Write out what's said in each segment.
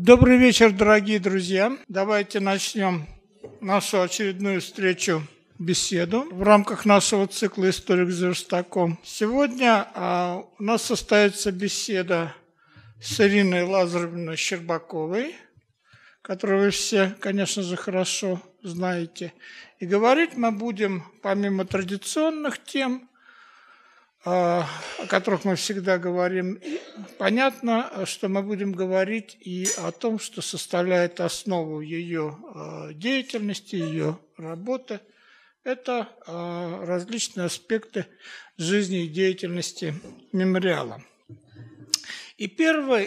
Добрый вечер, дорогие друзья. Давайте начнем нашу очередную встречу беседу в рамках нашего цикла «Историк за верстаком». Сегодня а, у нас состоится беседа с Ириной Лазаревной Щербаковой, которую вы все, конечно же, хорошо знаете. И говорить мы будем, помимо традиционных тем, Э, о которых мы всегда говорим. И понятно, что мы будем говорить и о том, что составляет основу ее э, деятельности, ее работы. Это э, различные аспекты жизни и деятельности мемориала. И первый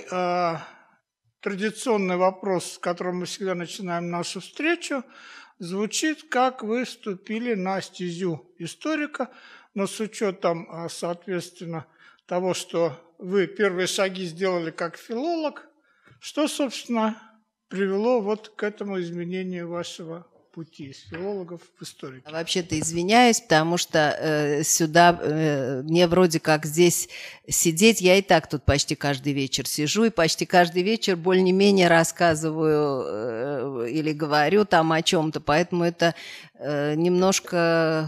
традиционный вопрос, с которым мы всегда начинаем нашу встречу, звучит, как вы вступили на стезю историка – но с учетом, а, соответственно, того, что вы первые шаги сделали как филолог, что, собственно, привело вот к этому изменению вашего пути из филологов в историки. Вообще-то извиняюсь, потому что э, сюда э, мне вроде как здесь сидеть, я и так тут почти каждый вечер сижу и почти каждый вечер более-менее рассказываю э, или говорю там о чем-то, поэтому это Э, немножко,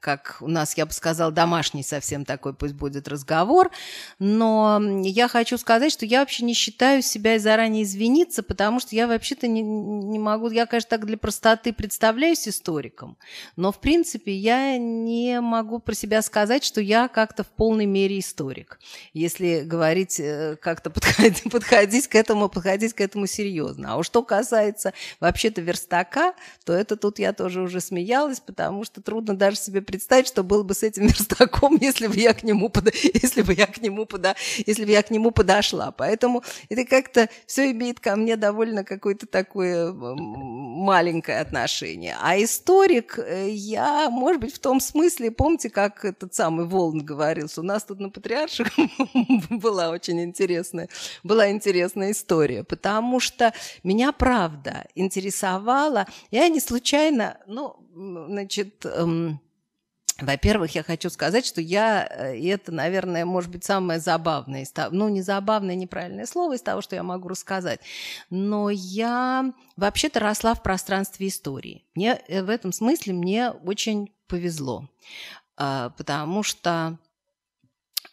как у нас, я бы сказала, домашний совсем такой пусть будет разговор, но я хочу сказать, что я вообще не считаю себя и заранее извиниться, потому что я вообще-то не, не могу, я, конечно, так для простоты представляюсь историком, но, в принципе, я не могу про себя сказать, что я как-то в полной мере историк, если говорить э, как-то подходить, подходить к этому, подходить к этому серьезно. А уж что касается вообще-то верстака, то это тут я тоже уже уже смеялась, потому что трудно даже себе представить, что было бы с этим верстаком, если бы я к нему, под... если бы я к нему, пода... если бы я к нему подошла. Поэтому это как-то все имеет ко мне довольно какое-то такое маленькое отношение. А историк э, я, может быть, в том смысле, помните, как этот самый Волн говорил, у нас тут на Патриарших была очень интересная, была интересная история, потому что меня правда интересовала, я не случайно, ну, ну, значит, эм, во-первых, я хочу сказать, что я, э, и это, наверное, может быть, самое забавное, из того, ну, не забавное, неправильное слово из того, что я могу рассказать, но я вообще-то росла в пространстве истории. Мне, э, в этом смысле мне очень повезло, а, потому что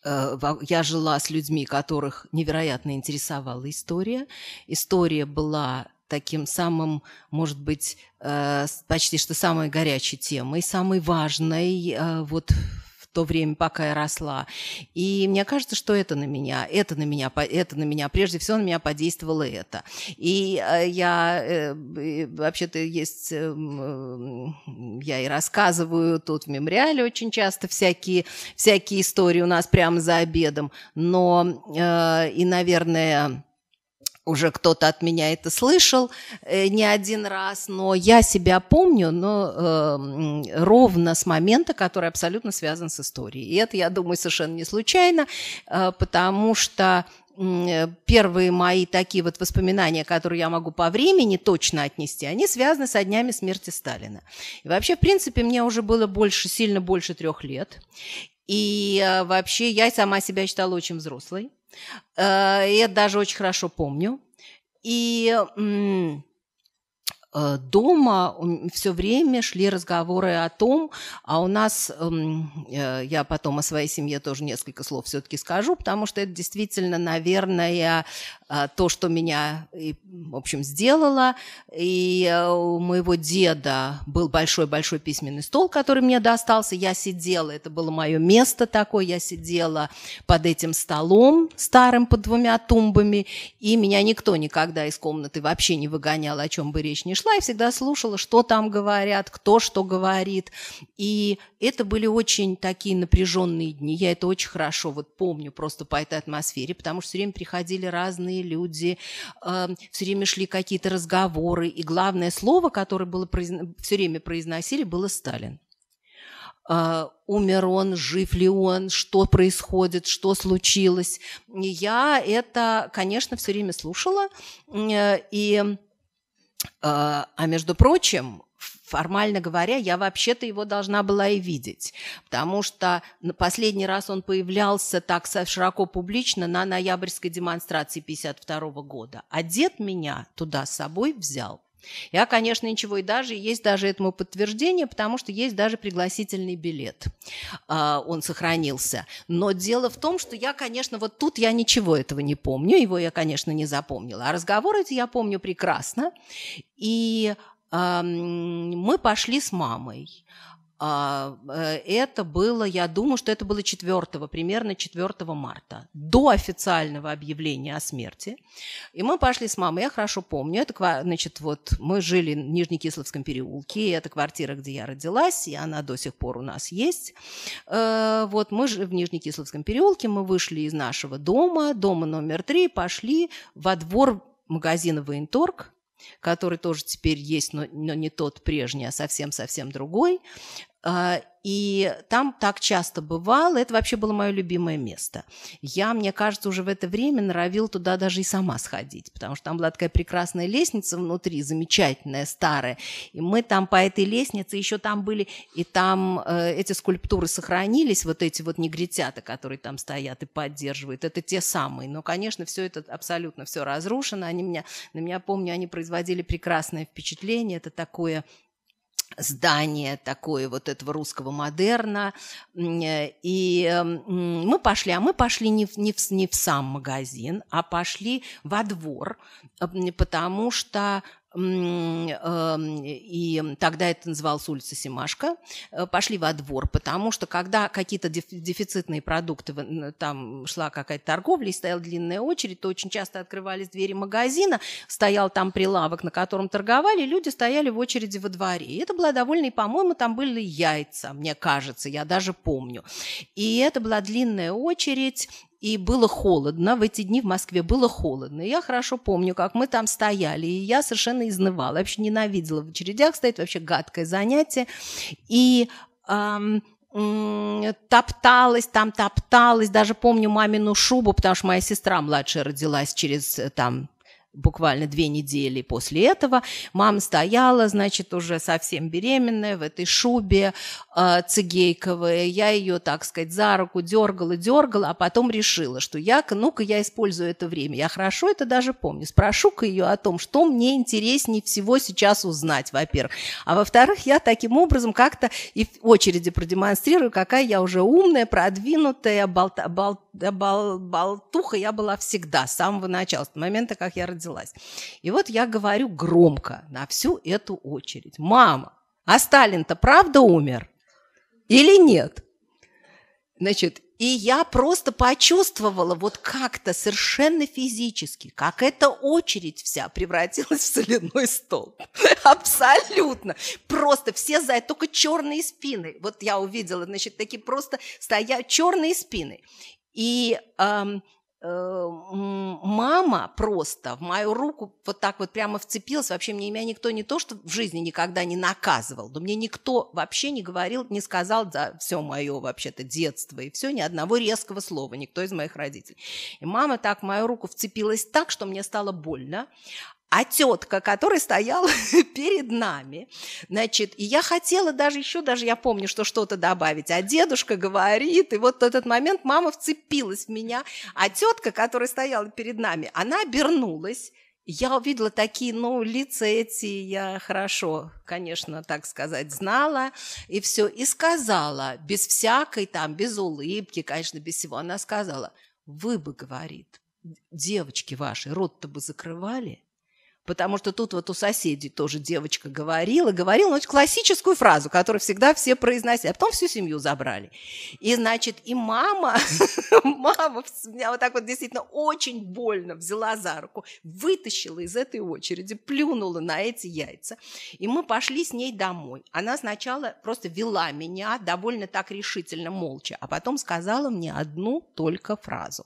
э, я жила с людьми, которых невероятно интересовала история. История была таким самым, может быть, э, почти что самой горячей темой, самой важной э, вот в то время, пока я росла. И мне кажется, что это на меня, это на меня, это на меня, прежде всего на меня подействовало это. И э, я, вообще-то есть, я и рассказываю тут в мемориале очень часто всякие, всякие истории у нас прямо за обедом, но и, наверное, уже кто-то от меня это слышал э, не один раз, но я себя помню, но э, ровно с момента, который абсолютно связан с историей. И это, я думаю, совершенно не случайно, э, потому что э, первые мои такие вот воспоминания, которые я могу по времени точно отнести, они связаны со днями смерти Сталина. И вообще, в принципе, мне уже было больше, сильно больше трех лет. И э, вообще я сама себя считала очень взрослой. Я э, даже очень хорошо помню. И э, дома все время шли разговоры о том, а у нас, эм, я потом о своей семье тоже несколько слов все-таки скажу, потому что это действительно, наверное, Э, то, что меня, в общем, сделало. И э, у моего деда был большой-большой письменный стол, который мне достался. Я сидела, это было мое место такое, я сидела под этим столом старым под двумя тумбами, и меня никто никогда из комнаты вообще не выгонял, о чем бы речь ни шла. Я всегда слушала, что там говорят, кто что говорит. И это были очень такие напряженные дни. Я это очень хорошо вот помню просто по этой атмосфере, потому что все время приходили разные люди, э, все время шли какие-то разговоры, и главное слово, которое было произно... все время произносили, было «Сталин». Э, умер он, жив ли он, что происходит, что случилось. Я это, конечно, все время слушала, э, и э, а между прочим, формально говоря, я вообще-то его должна была и видеть, потому что последний раз он появлялся так широко публично на ноябрьской демонстрации 52 года, а дед меня туда с собой взял. Я, конечно, ничего и даже, есть даже этому подтверждение, потому что есть даже пригласительный билет. А, он сохранился. Но дело в том, что я, конечно, вот тут я ничего этого не помню, его я, конечно, не запомнила. А разговор эти я помню прекрасно. И мы пошли с мамой. А, э, это было, я думаю, что это было 4, примерно 4 марта, до официального объявления о смерти. И мы пошли с мамой, я хорошо помню, это, значит, вот мы жили в Нижнекисловском переулке, и это квартира, где я родилась, и она до сих пор у нас есть. Э, вот мы же в Нижнекисловском переулке, мы вышли из нашего дома, дома номер три, пошли во двор магазина «Военторг», который тоже теперь есть, но, но не тот прежний, а совсем-совсем другой. А, и там так часто бывало, это вообще было мое любимое место. Я, мне кажется, уже в это время норовил туда даже и сама сходить, потому что там была такая прекрасная лестница внутри, замечательная, старая. И мы там по этой лестнице, еще там были, и там э, эти скульптуры сохранились, вот эти вот негритята, которые там стоят и поддерживают, это те самые. Но, конечно, все это абсолютно все разрушено. Они меня, на меня, помню, они производили прекрасное впечатление. Это такое здание такое вот этого русского модерна. Э, и эм, мы пошли, а мы пошли не в, не в, не в сам магазин, а пошли во двор, потому что Эм, и тогда это называлось улица Симашка, э, пошли во двор, потому что когда какие-то дефицитные продукты, там шла какая-то торговля и стояла длинная очередь, то очень часто открывались двери магазина, стоял там прилавок, на котором торговали, люди стояли в очереди во дворе. И это была довольно, и, по-моему, там были яйца, мне кажется, я даже помню. И это была длинная очередь, и было холодно, в эти дни в Москве было холодно. Я хорошо помню, как мы там стояли, и я совершенно изнывала, вообще ненавидела в очередях стоять, вообще гадкое занятие. И эм, топталась, там топталась, даже помню мамину шубу, потому что моя сестра младшая родилась через э, там буквально две недели после этого мама стояла, значит, уже совсем беременная в этой шубе э, цигейковой. Я ее, так сказать, за руку дергала, дергала, а потом решила, что я, ну-ка, я использую это время. Я хорошо это даже помню. Спрошу-ка ее о том, что мне интереснее всего сейчас узнать, во-первых. А во-вторых, я таким образом как-то и в очереди продемонстрирую, какая я уже умная, продвинутая, болта, болта бол, болтуха я была всегда, с самого начала, с момента, как я родилась. И вот я говорю громко на всю эту очередь. «Мама, а Сталин-то правда умер или нет?» Значит, и я просто почувствовала вот как-то совершенно физически, как эта очередь вся превратилась в соляной стол. Абсолютно. Просто все за это, только черные спины. Вот я увидела, значит, такие просто стоят черные спины. И э, э, мама просто в мою руку вот так вот прямо вцепилась. Вообще мне меня никто не то, что в жизни никогда не наказывал, но мне никто вообще не говорил, не сказал за все мое вообще-то детство и все, ни одного резкого слова, никто из моих родителей. И мама так в мою руку вцепилась так, что мне стало больно а тетка, которая стояла перед нами, значит, и я хотела даже еще, даже я помню, что что-то добавить, а дедушка говорит, и вот в этот момент мама вцепилась в меня, а тетка, которая стояла перед нами, она обернулась, я увидела такие, ну, лица эти я хорошо, конечно, так сказать, знала, и все, и сказала, без всякой там, без улыбки, конечно, без всего, она сказала, вы бы, говорит, девочки ваши рот-то бы закрывали, Потому что тут вот у соседей тоже девочка говорила, говорила, ну, классическую фразу, которую всегда все произносят, а потом всю семью забрали. И, значит, и мама, мама меня вот так вот действительно очень больно взяла за руку, вытащила из этой очереди, плюнула на эти яйца. И мы пошли с ней домой. Она сначала просто вела меня довольно так решительно, молча, а потом сказала мне одну только фразу.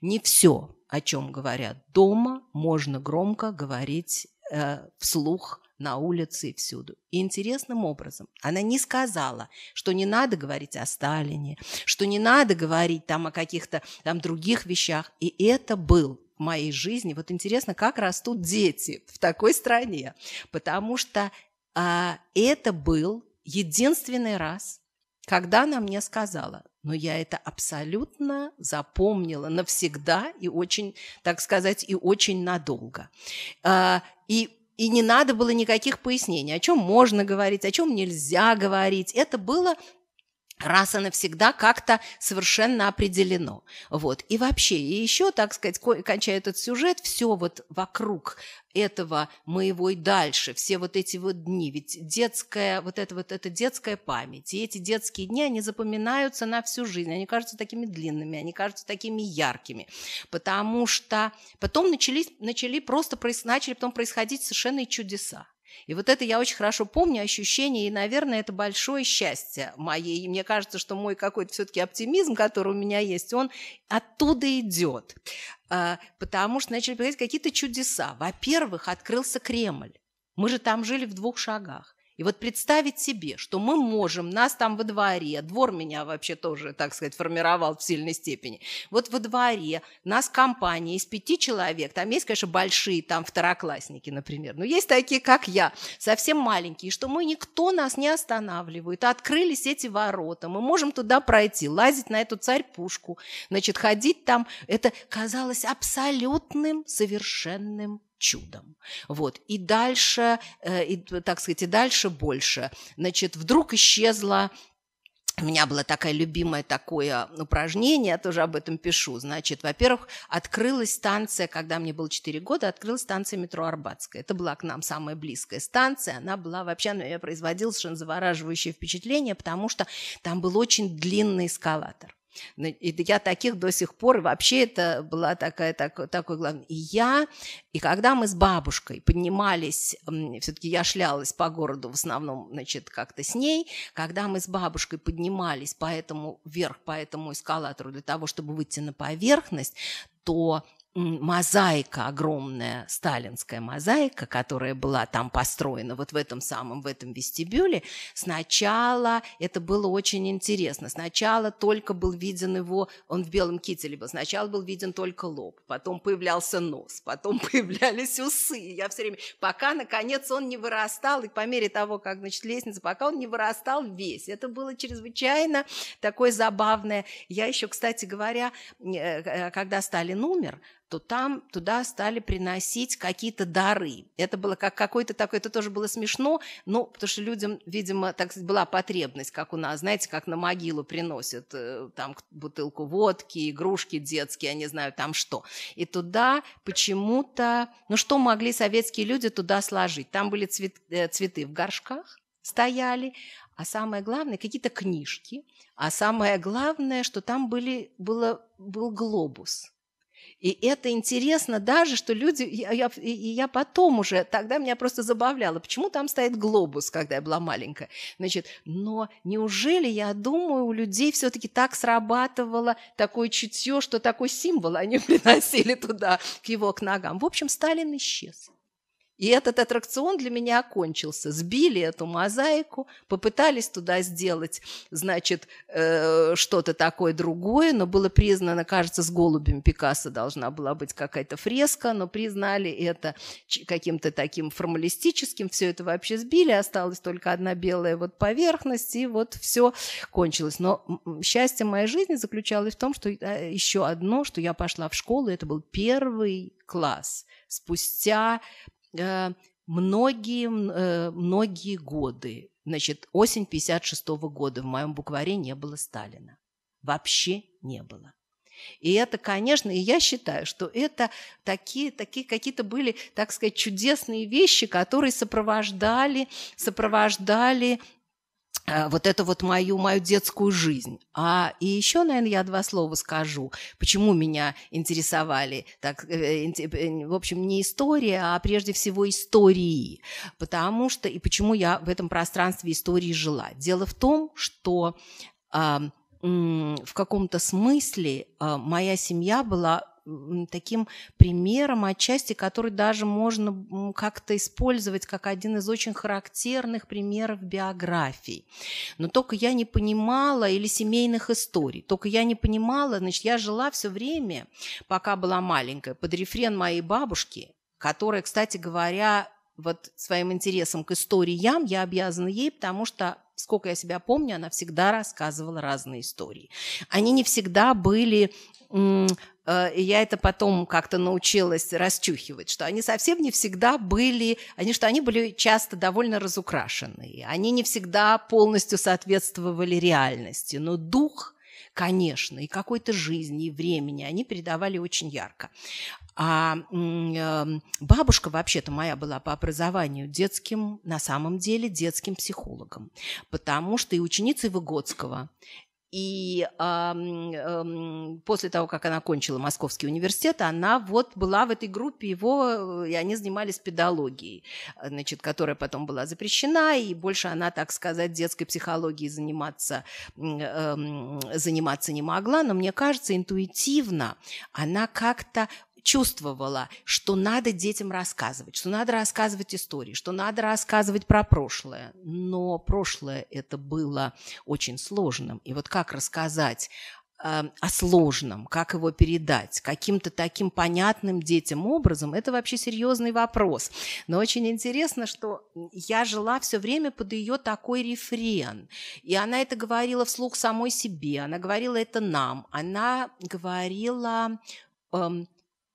Не все о чем говорят дома, можно громко говорить э, вслух на улице и всюду. И интересным образом она не сказала, что не надо говорить о Сталине, что не надо говорить там о каких-то там других вещах. И это был в моей жизни. Вот интересно, как растут дети в такой стране, потому что а, это был единственный раз, когда она мне сказала, но я это абсолютно запомнила навсегда и очень, так сказать, и очень надолго. А, и и не надо было никаких пояснений, о чем можно говорить, о чем нельзя говорить. Это было раз и навсегда как-то совершенно определено. Вот. И вообще, и еще, так сказать, кончая этот сюжет, все вот вокруг этого моего и дальше, все вот эти вот дни, ведь детская, вот это вот, это детская память, и эти детские дни, они запоминаются на всю жизнь, они кажутся такими длинными, они кажутся такими яркими, потому что потом начались, начали просто, начали потом происходить совершенно чудеса, и вот это я очень хорошо помню ощущение, и, наверное, это большое счастье моей. И мне кажется, что мой какой-то все-таки оптимизм, который у меня есть, он оттуда идет. А, потому что начали происходить какие-то чудеса. Во-первых, открылся Кремль. Мы же там жили в двух шагах. И вот представить себе, что мы можем, нас там во дворе, двор меня вообще тоже, так сказать, формировал в сильной степени, вот во дворе нас компания из пяти человек, там есть, конечно, большие, там второклассники, например, но есть такие, как я, совсем маленькие, что мы, никто нас не останавливает, открылись эти ворота, мы можем туда пройти, лазить на эту царь-пушку, значит, ходить там, это казалось абсолютным, совершенным чудом. Вот. И дальше, э, и, так сказать, и дальше больше. Значит, вдруг исчезла у меня было такое любимое такое упражнение, я тоже об этом пишу. Значит, во-первых, открылась станция, когда мне было 4 года, открылась станция метро Арбатская. Это была к нам самая близкая станция. Она была вообще, она ну, меня производила совершенно завораживающее впечатление, потому что там был очень длинный эскалатор. И я таких до сих пор, вообще это была такая, так, такой главный. И я, и когда мы с бабушкой поднимались, все-таки я шлялась по городу в основном, значит, как-то с ней, когда мы с бабушкой поднимались по этому вверх, по этому эскалатору для того, чтобы выйти на поверхность, то мозаика огромная, сталинская мозаика, которая была там построена вот в этом самом, в этом вестибюле, сначала это было очень интересно. Сначала только был виден его, он в белом кителе был, сначала был виден только лоб, потом появлялся нос, потом появлялись усы. Я все время, пока, наконец, он не вырастал, и по мере того, как, значит, лестница, пока он не вырастал весь. Это было чрезвычайно такое забавное. Я еще, кстати говоря, э, э, когда Сталин умер, то там туда стали приносить какие-то дары. Это было как какой-то такой, это тоже было смешно, но потому что людям, видимо, так сказать, была потребность, как у нас, знаете, как на могилу приносят э, там бутылку водки, игрушки детские, я не знаю, там что. И туда почему-то, ну что могли советские люди туда сложить? Там были цвет, э, цветы в горшках, стояли, а самое главное, какие-то книжки, а самое главное, что там были, было, был глобус – и это интересно даже, что люди... Я, я, и я потом уже... Тогда меня просто забавляло. Почему там стоит глобус, когда я была маленькая? Значит, но неужели, я думаю, у людей все-таки так срабатывало такое чутье, что такой символ они приносили туда, к его к ногам. В общем, Сталин исчез. И этот аттракцион для меня окончился. Сбили эту мозаику, попытались туда сделать, значит, э, что-то такое другое, но было признано, кажется, с голубем Пикассо должна была быть какая-то фреска, но признали это каким-то таким формалистическим, все это вообще сбили, осталась только одна белая вот поверхность, и вот все кончилось. Но счастье моей жизни заключалось в том, что э, еще одно, что я пошла в школу, это был первый класс спустя Э, многие, э, многие годы. Значит, осень 56 года в моем букваре не было Сталина. Вообще не было. И это, конечно, и я считаю, что это такие, такие какие-то были, так сказать, чудесные вещи, которые сопровождали, сопровождали Э, вот это вот мою, мою детскую жизнь. А и еще, наверное, я два слова скажу, почему меня интересовали, так, э, э, в общем, не история, а прежде всего истории, потому что и почему я в этом пространстве истории жила. Дело в том, что в каком-то смысле моя семья была таким примером отчасти, который даже можно как-то использовать как один из очень характерных примеров биографий. Но только я не понимала, или семейных историй, только я не понимала, значит, я жила все время, пока была маленькая, под рефрен моей бабушки, которая, кстати говоря, вот своим интересом к историям я обязана ей, потому что сколько я себя помню, она всегда рассказывала разные истории. Они не всегда были Э, и я это потом как-то научилась расчухивать, что они совсем не всегда были, они, что они были часто довольно разукрашенные, они не всегда полностью соответствовали реальности, но дух, конечно, и какой-то жизни, и времени они передавали очень ярко. А эм, бабушка вообще-то моя была по образованию детским, на самом деле детским психологом, потому что и ученица Выгодского, и э, э, после того, как она кончила Московский университет, она вот была в этой группе его, и они занимались педагогией, значит, которая потом была запрещена, и больше она, так сказать, детской психологией заниматься, э, заниматься не могла. Но мне кажется, интуитивно она как-то чувствовала, что надо детям рассказывать, что надо рассказывать истории, что надо рассказывать про прошлое. Но прошлое это было очень сложным. И вот как рассказать эм, о сложном, как его передать каким-то таким понятным детям образом, это вообще серьезный вопрос. Но очень интересно, что я жила все время под ее такой рефрен. И она это говорила вслух самой себе, она говорила это нам, она говорила эм,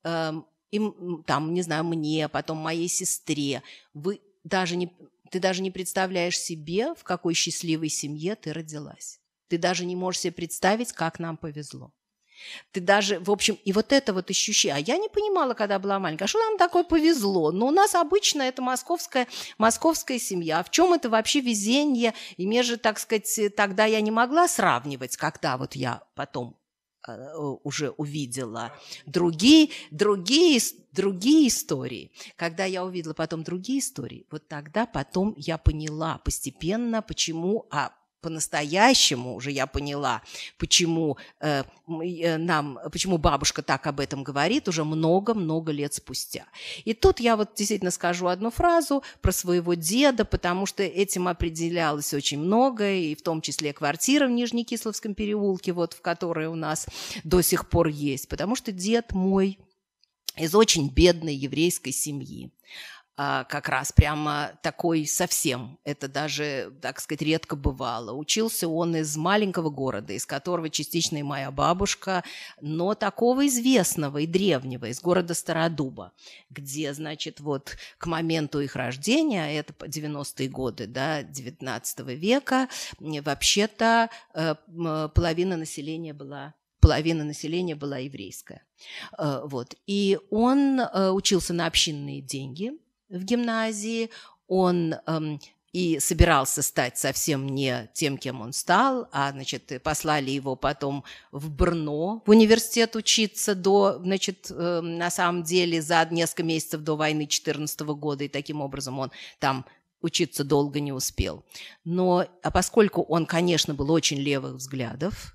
им, эм, там, не знаю, мне, потом моей сестре. Вы даже не, ты даже не представляешь себе, в какой счастливой семье ты родилась. Ты даже не можешь себе представить, как нам повезло. Ты даже, в общем, и вот это вот ощущение. А я не понимала, когда была маленькая, а что нам такое повезло. Но у нас обычно это московская, московская семья. А в чем это вообще везение? И мне же, так сказать, э, тогда я не могла сравнивать, когда вот я потом Э, уже увидела другие, другие, другие истории. Когда я увидела потом другие истории, вот тогда потом я поняла постепенно, почему, а по-настоящему уже я поняла, почему э, э, нам, почему бабушка так об этом говорит уже много-много лет спустя. И тут я вот действительно скажу одну фразу про своего деда, потому что этим определялось очень многое, и в том числе квартира в Нижнекисловском переулке, вот в которой у нас до сих пор есть, потому что дед мой из очень бедной еврейской семьи а, как раз прямо такой совсем. Это даже, так сказать, редко бывало. Учился он из маленького города, из которого частично и моя бабушка, но такого известного и древнего, из города Стародуба, где, значит, вот к моменту их рождения, а это 90-е годы, да, 19 века, вообще-то э, половина населения была половина населения была еврейская. Э, вот. И он э, учился на общинные деньги, в гимназии, он эм, и собирался стать совсем не тем, кем он стал, а, значит, послали его потом в Брно в университет учиться до, значит, э, на самом деле за несколько месяцев до войны 14 года, и таким образом он там учиться долго не успел. Но а поскольку он, конечно, был очень левых взглядов,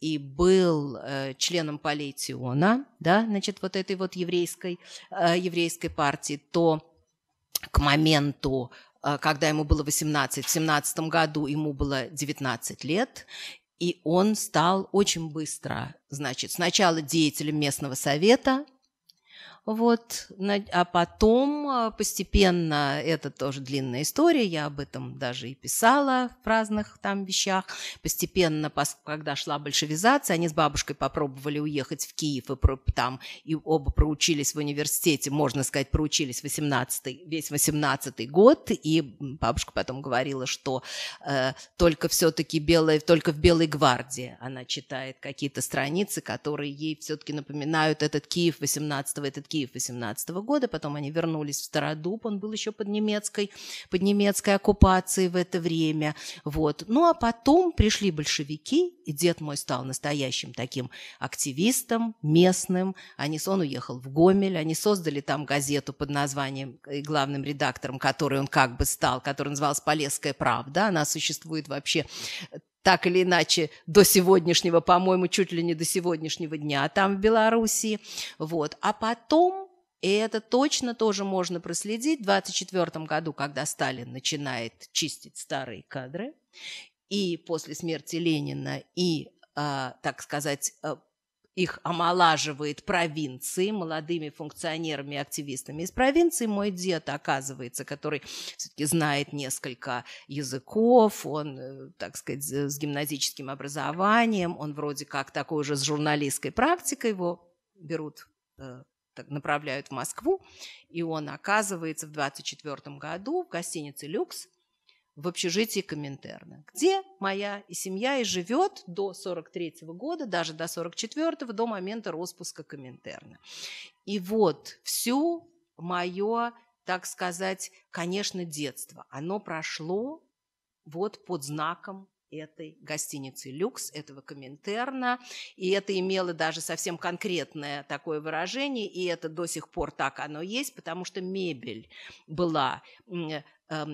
и был э, членом Политиона, да, значит, вот этой вот еврейской, э, еврейской партии, то к моменту, э, когда ему было 18, в 17 году ему было 19 лет, и он стал очень быстро, значит, сначала деятелем местного совета – вот, а потом а, постепенно, это тоже длинная история, я об этом даже и писала в разных там вещах, постепенно, когда шла большевизация, они с бабушкой попробовали уехать в Киев, и там и оба проучились в университете, можно сказать, проучились 18 весь 18 год, и бабушка потом говорила, что э, только все-таки белая, только в Белой гвардии она читает какие-то страницы, которые ей все-таки напоминают этот Киев 18-го, этот Киев Киев 18 года, потом они вернулись в Стародуб, он был еще под немецкой, под немецкой оккупацией в это время. Вот. Ну а потом пришли большевики, и дед мой стал настоящим таким активистом местным. Они, он уехал в Гомель, они создали там газету под названием, и э, главным редактором которой он как бы стал, который назывался «Полесская правда», она существует вообще э, так или иначе до сегодняшнего, по-моему, чуть ли не до сегодняшнего дня там в Белоруссии. Вот. А потом, и это точно тоже можно проследить, в 24 году, когда Сталин начинает чистить старые кадры, и после смерти Ленина, и, э, так сказать, а, их омолаживает провинции, молодыми функционерами активистами из провинции. Мой дед, оказывается, который все-таки знает несколько языков, он, э, так сказать, с гимназическим образованием, он вроде как такой же с журналистской практикой, его берут э, направляют в Москву, и он оказывается в 24 году в гостинице «Люкс», в общежитии Коминтерна, где моя и семья и живет до 43 года, даже до 44 до момента распуска Коминтерна. И вот всю мое, так сказать, конечно, детство, оно прошло вот под знаком этой гостиницы «Люкс», этого Коминтерна. И это имело даже совсем конкретное такое выражение, и это до сих пор так оно есть, потому что мебель была э,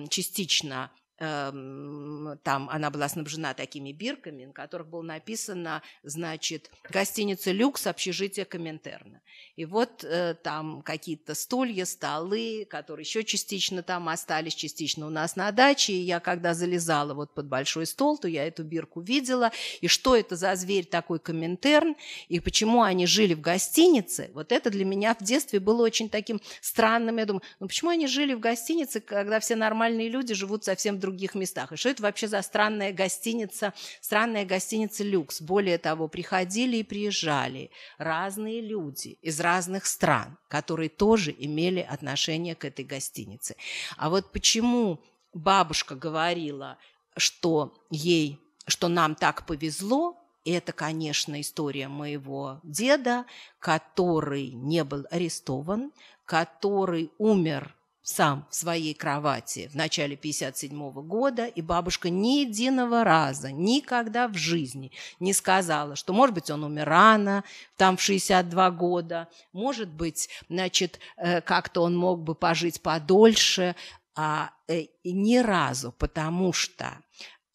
частично Эм, там она была снабжена такими бирками, на которых было написано, значит, гостиница «Люкс», общежитие Коминтерна. И вот э, там какие-то стулья, столы, которые еще частично там остались, частично у нас на даче. И я когда залезала вот под большой стол, то я эту бирку видела. И что это за зверь такой Коминтерн, и почему они жили в гостинице, вот это для меня в детстве было очень таким странным. Я думаю, ну почему они жили в гостинице, когда все нормальные люди живут совсем других местах. И что это вообще за странная гостиница, странная гостиница люкс. Более того, приходили и приезжали разные люди из разных стран, которые тоже имели отношение к этой гостинице. А вот почему бабушка говорила, что ей, что нам так повезло, это, конечно, история моего деда, который не был арестован, который умер сам в своей кровати в начале 57 -го года, и бабушка ни единого раза, никогда в жизни не сказала, что, может быть, он умер рано, там в 62 года, может быть, значит, э, как-то он мог бы пожить подольше, а э, ни разу, потому что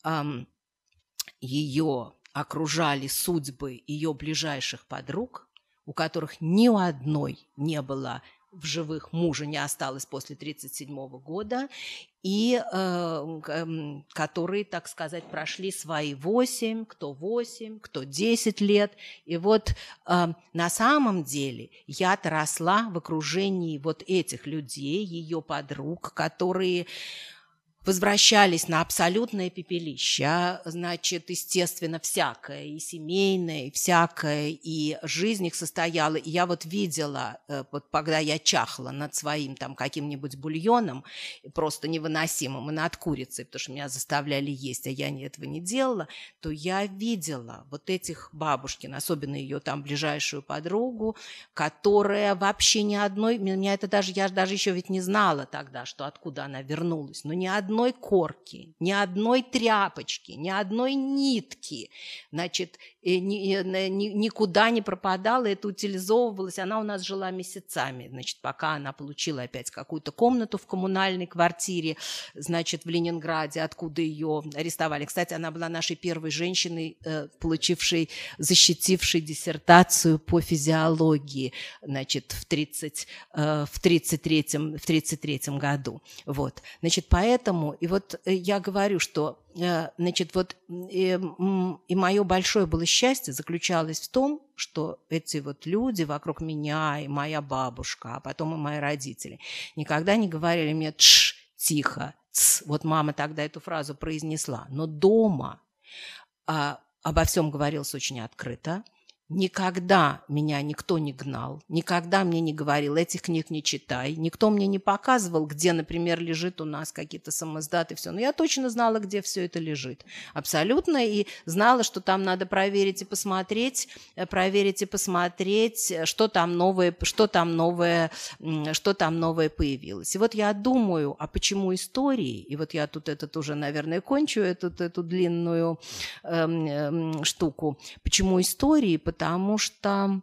эм, ее окружали судьбы ее ближайших подруг, у которых ни у одной не было в живых мужа не осталось после 1937 года, и э, которые, так сказать, прошли свои 8, кто 8, кто 10 лет. И вот э, на самом деле я-то росла в окружении вот этих людей, ее подруг, которые возвращались на абсолютное пепелище, а, значит, естественно, всякое, и семейное, и всякое, и жизнь их состояла. И я вот видела, э, вот когда я чахла над своим там каким-нибудь бульоном, просто невыносимым, и над курицей, потому что меня заставляли есть, а я этого не делала, то я видела вот этих бабушкин, особенно ее там ближайшую подругу, которая вообще ни одной, меня это даже, я даже еще ведь не знала тогда, что откуда она вернулась, но ни одной одной корки, ни одной тряпочки, ни одной нитки. Значит, э, ни э, ни э, ни никуда не пропадала, это утилизовывалось. Она у нас жила месяцами, значит, пока она получила опять какую-то комнату в коммунальной квартире, значит, в Ленинграде, откуда ее арестовали. Кстати, она была нашей первой женщиной, получившей, защитившей диссертацию по физиологии, значит, в 30, в 33 в 33 году. Вот. Значит, поэтому и вот э, я говорю, что, э, значит, вот и, и мое большое было счастье заключалось в том, что эти вот люди вокруг меня и моя бабушка, а потом и мои родители никогда не говорили мне «тш, тихо, тс». Вот мама тогда эту фразу произнесла. Но дома а, обо всем говорилось очень открыто – Никогда меня никто не гнал, никогда мне не говорил, этих книг не читай, никто мне не показывал, где, например, лежит у нас какие-то самоздаты, все. Но я точно знала, где все это лежит, абсолютно, и знала, что там надо проверить и посмотреть, э, проверить и посмотреть, э, что там новое, что там новое, что там новое появилось. И вот я думаю, а почему истории? И вот я тут этот уже, наверное, кончу эту, эту длинную эм, эм, штуку. Почему истории? потому что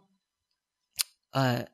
э,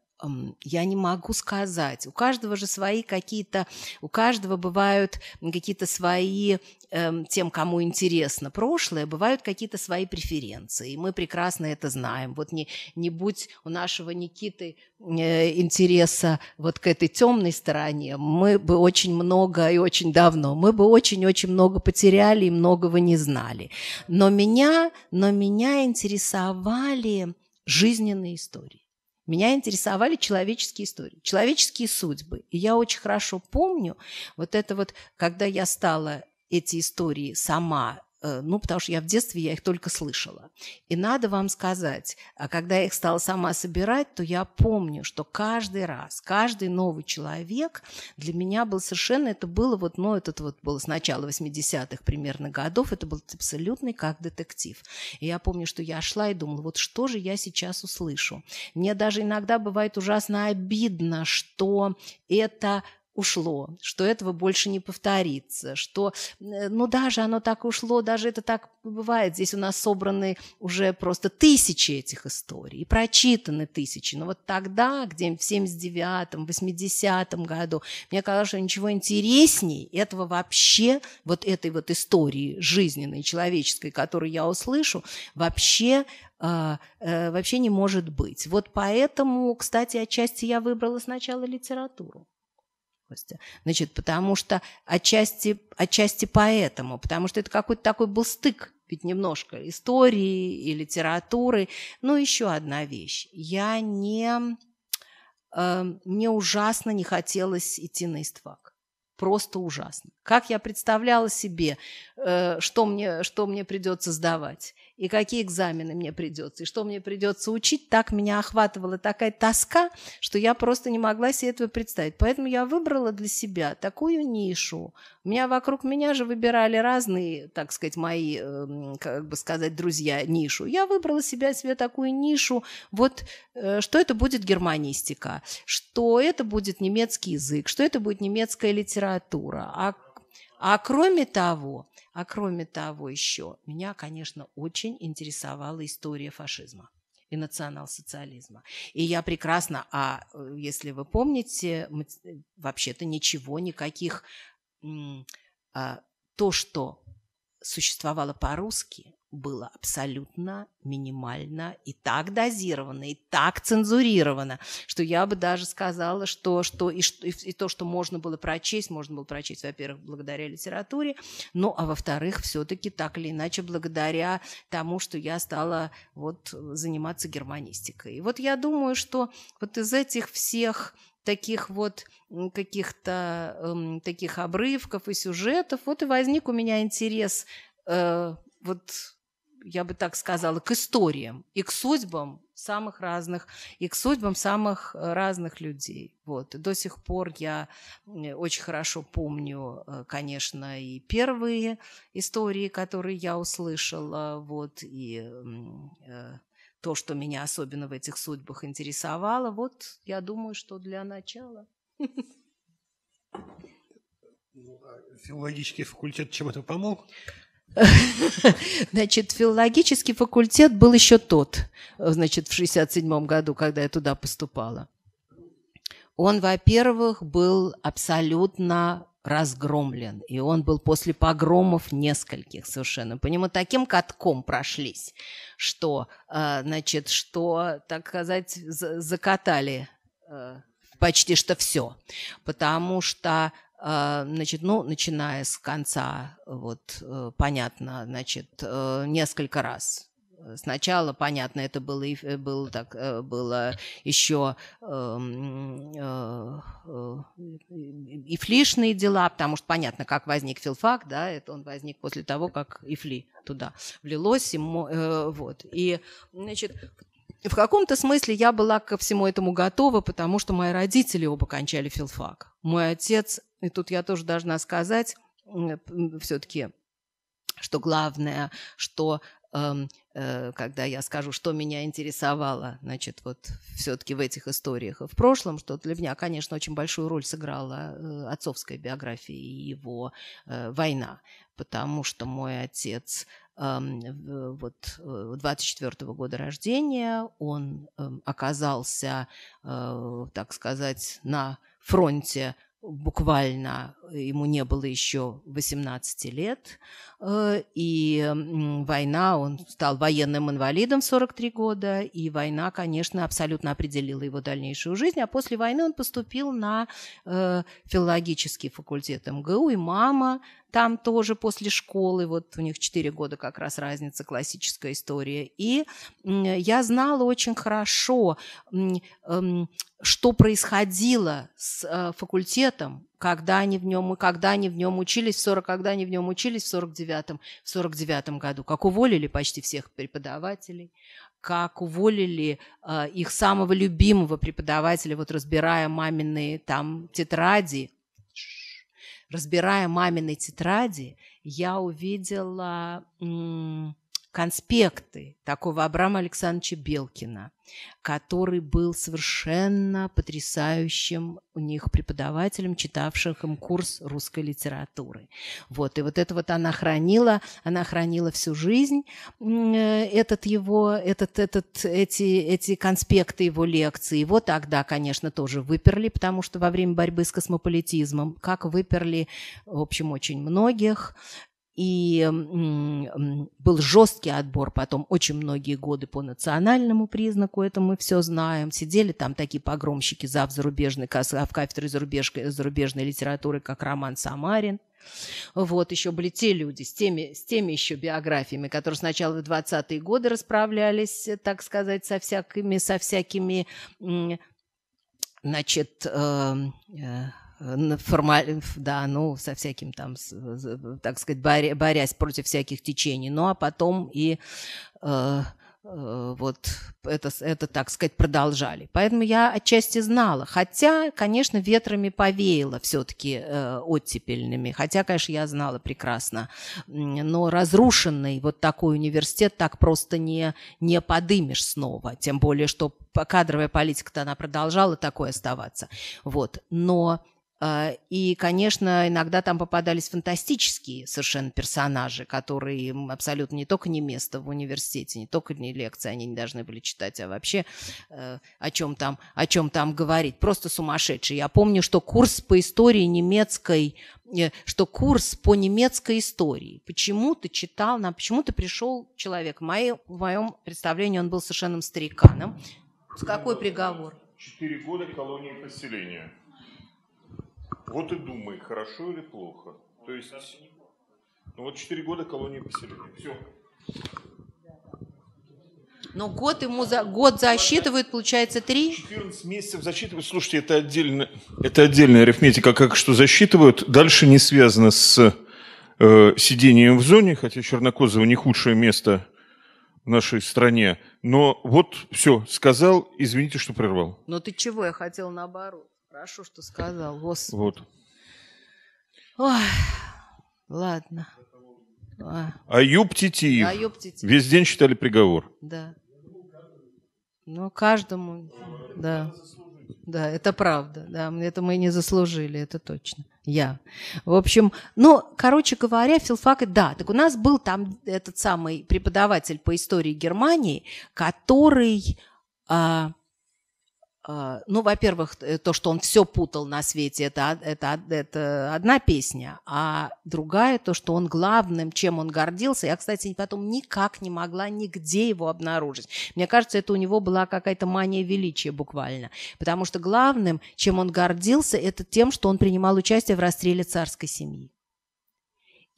я не могу сказать. У каждого же свои какие-то, у каждого бывают какие-то свои эм, тем, кому интересно прошлое, бывают какие-то свои преференции. И мы прекрасно это знаем. Вот не, не будь у нашего Никиты э, интереса вот к этой темной стороне, мы бы очень много и очень давно, мы бы очень-очень много потеряли и многого не знали. Но меня, но меня интересовали жизненные истории. Меня интересовали человеческие истории, человеческие судьбы. И я очень хорошо помню вот это вот, когда я стала эти истории сама Э, ну, потому что я в детстве, я их только слышала. И надо вам сказать, а когда я их стала сама собирать, то я помню, что каждый раз, каждый новый человек для меня был совершенно, это было вот, ну, этот вот был с начала 80-х примерно годов, это был абсолютный как детектив. И я помню, что я шла и думала, вот что же я сейчас услышу. Мне даже иногда бывает ужасно обидно, что это ушло, что этого больше не повторится, что, э, ну, даже оно так ушло, даже это так бывает. Здесь у нас собраны уже просто тысячи этих историй, прочитаны тысячи. Но вот тогда, где в 79-м, 80-м году, мне казалось, что ничего интересней этого вообще, вот этой вот истории жизненной, человеческой, которую я услышу, вообще а, э, вообще не может быть. Вот поэтому, кстати, отчасти я выбрала сначала литературу области. Значит, потому что отчасти, отчасти поэтому, потому что это какой-то такой был стык ведь немножко истории и литературы. Ну, еще одна вещь. Я не... Э, мне ужасно не хотелось идти на истфак. Просто ужасно. Как я представляла себе, э, что, мне, что мне придется сдавать и какие экзамены мне придется, и что мне придется учить, так меня охватывала такая тоска, что я просто не могла себе этого представить. Поэтому я выбрала для себя такую нишу. У меня вокруг меня же выбирали разные, так сказать, мои, эм, как бы сказать, друзья нишу. Я выбрала себя себе такую нишу, вот э, что это будет германистика, что это будет немецкий язык, что это будет немецкая литература, а а кроме того, а кроме того еще, меня, конечно, очень интересовала история фашизма и национал-социализма. И я прекрасно, а э, если вы помните, э, вообще-то ничего, никаких... А, то, что существовало по-русски, было абсолютно минимально и так дозировано, и так цензурировано, что я бы даже сказала, что, что, и, что и, и то, что можно было прочесть, можно было прочесть, во-первых, благодаря литературе, ну, а во-вторых, все-таки так или иначе благодаря тому, что я стала вот заниматься германистикой. И вот я думаю, что вот из этих всех таких вот каких-то эм, таких обрывков и сюжетов, вот и возник у меня интерес э, вот я бы так сказала, к историям и к судьбам самых разных, и к судьбам самых э, разных людей. Вот. до сих пор я очень хорошо помню, э, конечно, и первые истории, которые я услышала, вот, и э, то, что меня особенно в этих судьбах интересовало. Вот, я думаю, что для начала. Ну, а филологический факультет чем это помог? Значит, филологический факультет был еще тот, значит, в 67 году, когда я туда поступала. Он, во-первых, был абсолютно разгромлен, и он был после погромов нескольких совершенно. По нему таким катком прошлись, что, э, значит, что, так сказать, закатали э, почти что все, потому что а, значит, ну, начиная с конца, вот, э, понятно, значит, э, несколько раз Сначала, понятно, это было, э, было, так, было еще эм, э, э, ифлишные дела, потому что понятно, как возник филфак, да, это он возник после того, как ифли туда влилось, и, вот, и, значит, в каком-то смысле я была ко всему этому готова, потому что мои родители оба кончали филфак. Мой отец, и тут я тоже должна сказать, э, все-таки, что главное, что эм, э, когда я скажу, что меня интересовало, значит, вот все-таки в этих историях в прошлом, что для меня, конечно, очень большую роль сыграла э, отцовская биография и его война, потому что мой отец вот, 24 э, года рождения, он эм, оказался, э, так сказать, на фронте буквально э, ему не было еще 18 лет, и война, он стал военным инвалидом в 43 года, и война, конечно, абсолютно определила его дальнейшую жизнь, а после войны он поступил на филологический факультет МГУ, и мама там тоже после школы, вот у них 4 года как раз разница, классическая история. И я знала очень хорошо, эм, что происходило с э, факультетом, когда они в нем, и когда они в нем учились, в 40, когда они в нем учились в 49 в 49 году, как уволили почти всех преподавателей, как уволили э, их самого любимого преподавателя, вот разбирая маминые там тетради, разбирая мамины тетради, я увидела м- конспекты такого Абрама Александровича Белкина, который был совершенно потрясающим у них преподавателем, читавшим им курс русской литературы. Вот, и вот это вот она хранила, она хранила всю жизнь э, этот его, этот, этот, эти, эти конспекты его лекций. Его тогда, конечно, тоже выперли, потому что во время борьбы с космополитизмом, как выперли, в общем, очень многих, и был жесткий отбор потом очень многие годы по национальному признаку, это мы все знаем. Сидели там такие погромщики за зарубежной, а, в кафедре зарубежной, зарубежной литературы, как Роман Самарин. Вот, еще были те люди с теми, с теми еще биографиями, которые сначала в 20-е годы расправлялись, так сказать, со всякими, со всякими, значит, эм, э, э, Э, формально, да, ну, со всяким там, так сказать, боря, борясь против всяких течений, ну, а потом и э, э, вот это, это, так сказать, продолжали. Поэтому я отчасти знала, хотя, конечно, ветрами повеяло все-таки э, оттепельными, хотя, конечно, я знала прекрасно, но разрушенный вот такой университет так просто не, не подымешь снова, тем более, что кадровая политика-то она продолжала такое оставаться. Вот. Но а, и, конечно, иногда там попадались фантастические совершенно персонажи, которые абсолютно не только не место в университете, не только не лекции они не должны были читать, а вообще э, о чем там, о чем там говорить. Просто сумасшедшие. Я помню, что курс по истории немецкой э, что курс по немецкой истории. Почему ты читал, на почему ты пришел человек? в моем представлении он был совершенно стариканом. С какой приговор? Четыре года колонии поселения. Вот и думай, хорошо или плохо. То ну, есть, ну вот 4 года колонии поселили. Все. Но год ему за год засчитывают, получается, 3? 14 месяцев засчитывают. Слушайте, это, отдельно, это отдельная арифметика, как что засчитывают. Дальше не связано с э, сидением в зоне, хотя Чернокозово не худшее место в нашей стране. Но вот все, сказал, извините, что прервал. Но ты чего, я хотел наоборот. Хорошо, что сказал. Господи. Вот. Ой, ладно. А. Аюб Титиев. Аюб Титиев. Весь день читали приговор. Да. Ну, каждому, да. Да, это правда. Да, это мы не заслужили, это точно. Я. В общем, ну, короче говоря, филфак, да, так у нас был там этот самый преподаватель по истории Германии, который а, а, ну, во-первых, э, то, что он все путал на свете, это, это, это одна песня, а другая, то, что он главным, чем он гордился, я, кстати, потом никак не могла нигде его обнаружить. Мне кажется, это у него была какая-то мания величия буквально, потому что главным, чем он гордился, это тем, что он принимал участие в расстреле царской семьи.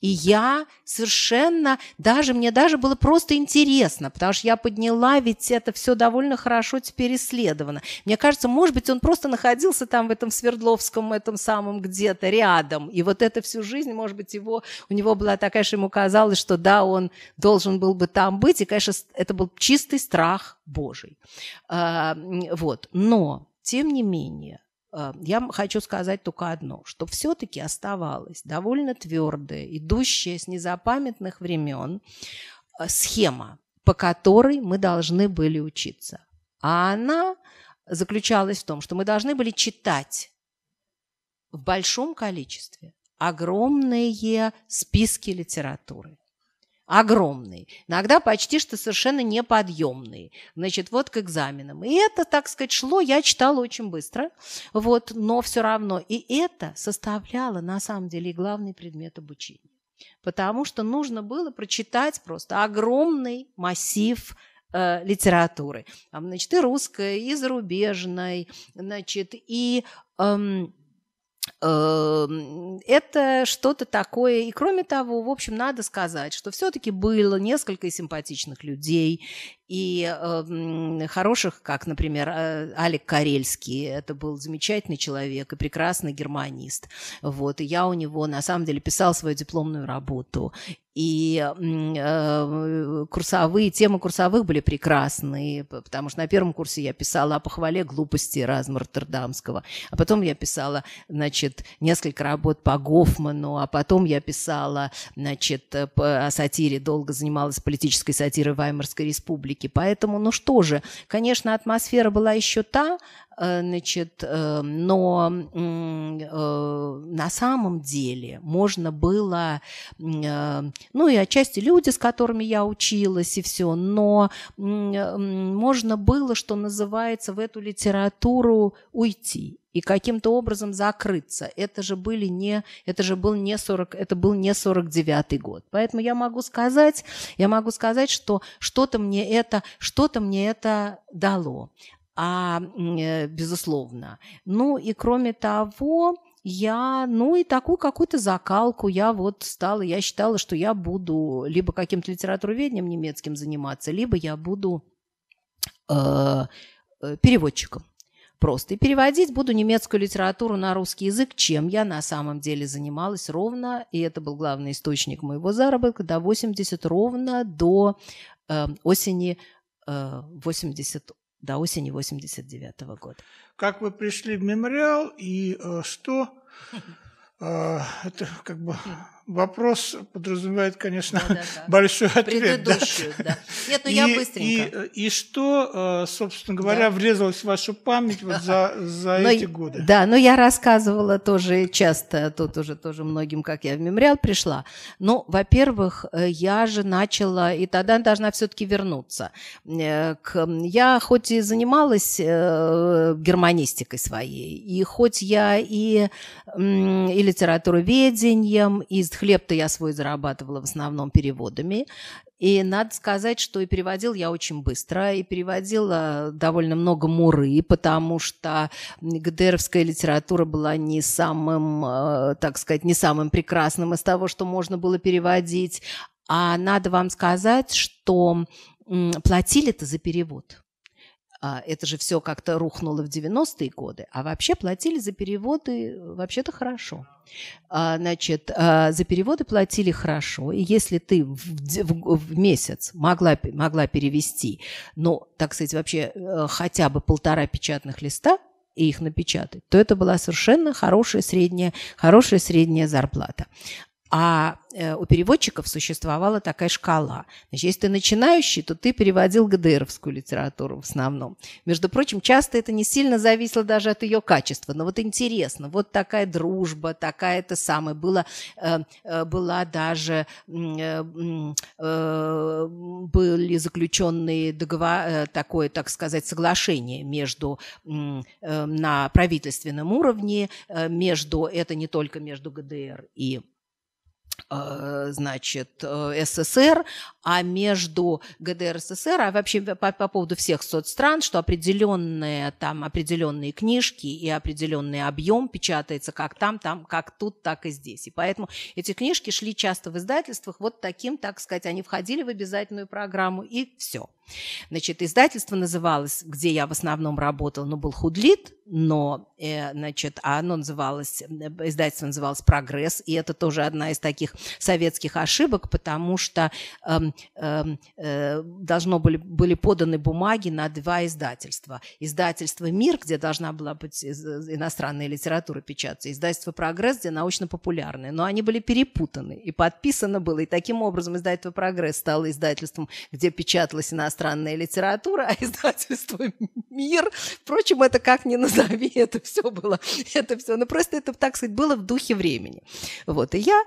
И я совершенно, даже мне даже было просто интересно, потому что я подняла, ведь это все довольно хорошо теперь исследовано. Мне кажется, может быть, он просто находился там в этом Свердловском, этом самом где-то рядом. И вот это всю жизнь, может быть, его, у него была такая, что ему казалось, что да, он должен был бы там быть. И, конечно, это был чистый страх Божий. А, вот. Но, тем не менее, Э, я хочу сказать только одно, что все-таки оставалась довольно твердая, идущая с незапамятных времен э, схема, по которой мы должны были учиться. А она заключалась в том, что мы должны были читать в большом количестве огромные списки литературы огромные, иногда почти что совершенно неподъемный. Значит, вот к экзаменам. И это, так сказать, шло, я читала очень быстро, вот, но все равно. И это составляло, на самом деле, и главный предмет обучения. Потому что нужно было прочитать просто огромный массив э, литературы. Значит, и русской, и зарубежной, значит, и... Эм, Эм, это что-то такое. И кроме того, в общем, надо сказать, что все-таки было несколько симпатичных людей и э, хороших, как, например, э, Алик Карельский. Это был замечательный человек и прекрасный германист. Вот. И я у него, на самом деле, писал свою дипломную работу и э, э, курсовые, темы курсовых были прекрасные, потому что на первом курсе я писала о похвале глупости Разма Роттердамского, а потом я писала, значит, несколько работ по Гофману, а потом я писала, значит, э, о сатире, долго занималась политической сатирой Ваймарской республики, поэтому, ну что же, конечно, атмосфера была еще та, Э, значит, э, но э, на самом деле можно было, ну и отчасти люди, с которыми я училась и все, но можно было, что называется, в эту литературу уйти и каким-то образом закрыться. Это же были не, это же был не 40, это был не 49 год. Поэтому я могу сказать, я могу сказать, что что-то мне это, что-то мне это дало а, э, безусловно. Ну и кроме того, я, ну и такую какую-то закалку я вот стала, я считала, что я буду либо каким-то литературоведением немецким заниматься, либо я буду э, э переводчиком просто. И переводить буду немецкую литературу на русский язык, чем я на самом деле занималась ровно, и это был главный источник моего заработка, до 80 ровно, до э, осени э, 80 до осени 89 -го года. Как вы пришли в мемориал и э, что? Э, это как бы хм вопрос подразумевает, конечно, ну, да, да. большой ответ. Предыдущую, да. да. Нет, ну и, я быстренько. И, и что, э, собственно говоря, да. врезалось в вашу память вот за, за но, ну, эти годы? Да, но ну я рассказывала тоже часто, тут уже тоже многим, как я в мемориал пришла. Ну, во-первых, э, я же начала, и тогда должна все-таки вернуться. Э, я хоть и занималась германистикой своей, и хоть я и, и литературоведением, и есть хлеб-то я свой зарабатывала в основном переводами. И надо сказать, что и переводил я очень быстро, и переводила довольно много муры, потому что ГДРовская литература была не самым, э, так сказать, не самым прекрасным из того, что можно было переводить. А надо вам сказать, что платили-то за перевод – а, это же все как-то рухнуло в 90-е годы. А вообще платили за переводы вообще-то хорошо. А, значит, а, за переводы платили хорошо. И если ты в, месяц могла, могла перевести, ну, так сказать, вообще э, хотя бы полтора печатных листа, и их напечатать, то это была совершенно хорошая средняя, хорошая средняя зарплата. А э, у переводчиков существовала такая шкала. Значит, если ты начинающий, то ты переводил ГДРовскую литературу в основном. Между прочим, часто это не сильно зависело даже от ее качества. Но вот интересно, вот такая дружба, такая-то самая была, э, э, была даже, были заключенные договор, такое, так сказать, соглашение между на правительственном уровне, между, это не только между ГДР и Э, значит, э, СССР, а между ГДР СССР, а вообще по, по поводу всех соцстран, что определенные там определенные книжки и определенный объем печатается как там, там, как тут, так и здесь. И поэтому эти книжки шли часто в издательствах вот таким, так сказать, они входили в обязательную программу и все. Значит, издательство называлось, где я в основном работала, но ну, был Худлит, но, э, значит, оно называлось, э, издательство называлось «Прогресс», и это тоже одна из таких советских ошибок, потому что эм, Эм, э, должно были, были поданы бумаги на два издательства. Издательство «Мир», где должна была быть иностранная литература печататься, издательство «Прогресс», где научно-популярная. Но они были перепутаны, и подписано было. И таким образом издательство «Прогресс» стало издательством, где печаталась иностранная литература, а издательство «Мир». Впрочем, это как ни назови, это все было, это все. Ну, просто это, так сказать, было в духе времени. Вот, и я,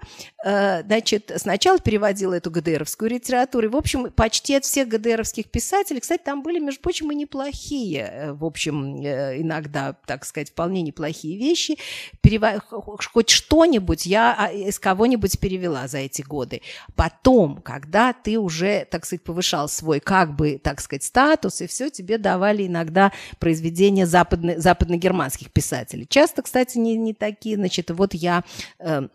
э, значит, сначала переводила эту ГДРовскую литературу, литературой. В общем, почти от всех ГДРовских писателей. Кстати, там были, между прочим, и неплохие, э, в общем, э, иногда, так сказать, вполне неплохие вещи. Перево... Хоть что-нибудь я а, из кого-нибудь перевела за эти годы. Потом, когда ты уже, так сказать, повышал свой, как бы, так сказать, статус, и все, тебе давали иногда произведения западно- западногерманских писателей. Часто, кстати, не, не такие, значит, вот я... Э,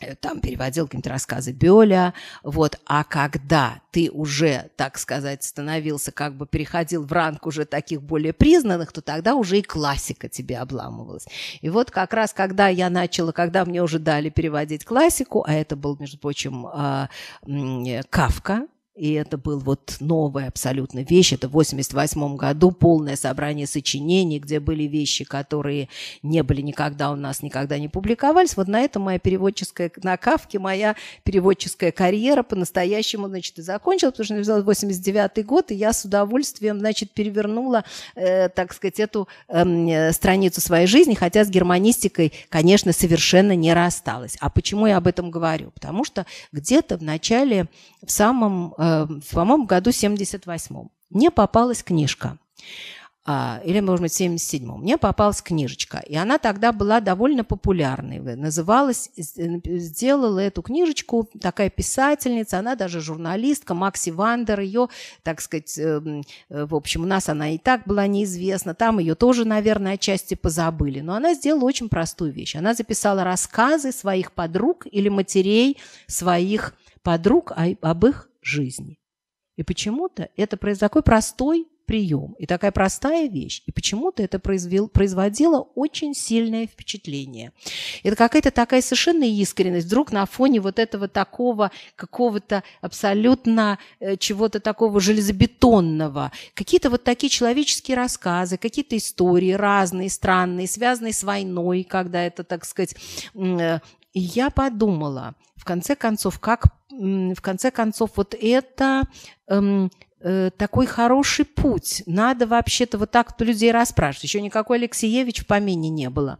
Э, там переводил какие то рассказы Бёля, вот, а когда ты уже, так сказать, становился, как бы переходил в ранг уже таких более признанных, то тогда уже и классика тебе обламывалась. И вот как раз, когда я начала, когда мне уже дали переводить классику, а это был, между прочим, а, э, Кавка, и это был вот новая абсолютно вещь. Это в 88 году полное собрание сочинений, где были вещи, которые не были никогда у нас, никогда не публиковались. Вот на этом моя переводческая, накавки, моя переводческая карьера по-настоящему, значит, и закончилась, потому что написала 89 год, и я с удовольствием, значит, перевернула, э, так сказать, эту э, страницу своей жизни, хотя с германистикой, конечно, совершенно не рассталась. А почему я об этом говорю? Потому что где-то в начале, в самом э, Эм, в, по-моему, году 78-м. Мне попалась книжка а, или, может быть, в 77 мне попалась книжечка. И она тогда была довольно популярной. Называлась, э, сделала эту книжечку такая писательница, она даже журналистка, Макси Вандер, ее, так сказать, эм, э, в общем, у нас она и так была неизвестна, там ее тоже, наверное, отчасти позабыли. Но она сделала очень простую вещь. Она записала рассказы своих подруг или матерей своих подруг, об их жизни. И почему-то это такой простой прием и такая простая вещь. И почему-то это произвел, производило очень сильное впечатление. Это какая-то такая совершенно искренность. Вдруг на фоне вот этого такого какого-то абсолютно э, чего-то такого железобетонного. Какие-то вот такие человеческие рассказы, какие-то истории разные, странные, связанные с войной, когда это, так сказать... Э, и я подумала, в конце концов, как в конце концов, вот это эм, э, такой хороший путь. Надо вообще-то вот так людей расспрашивать. Еще никакой Алексеевич в помине не было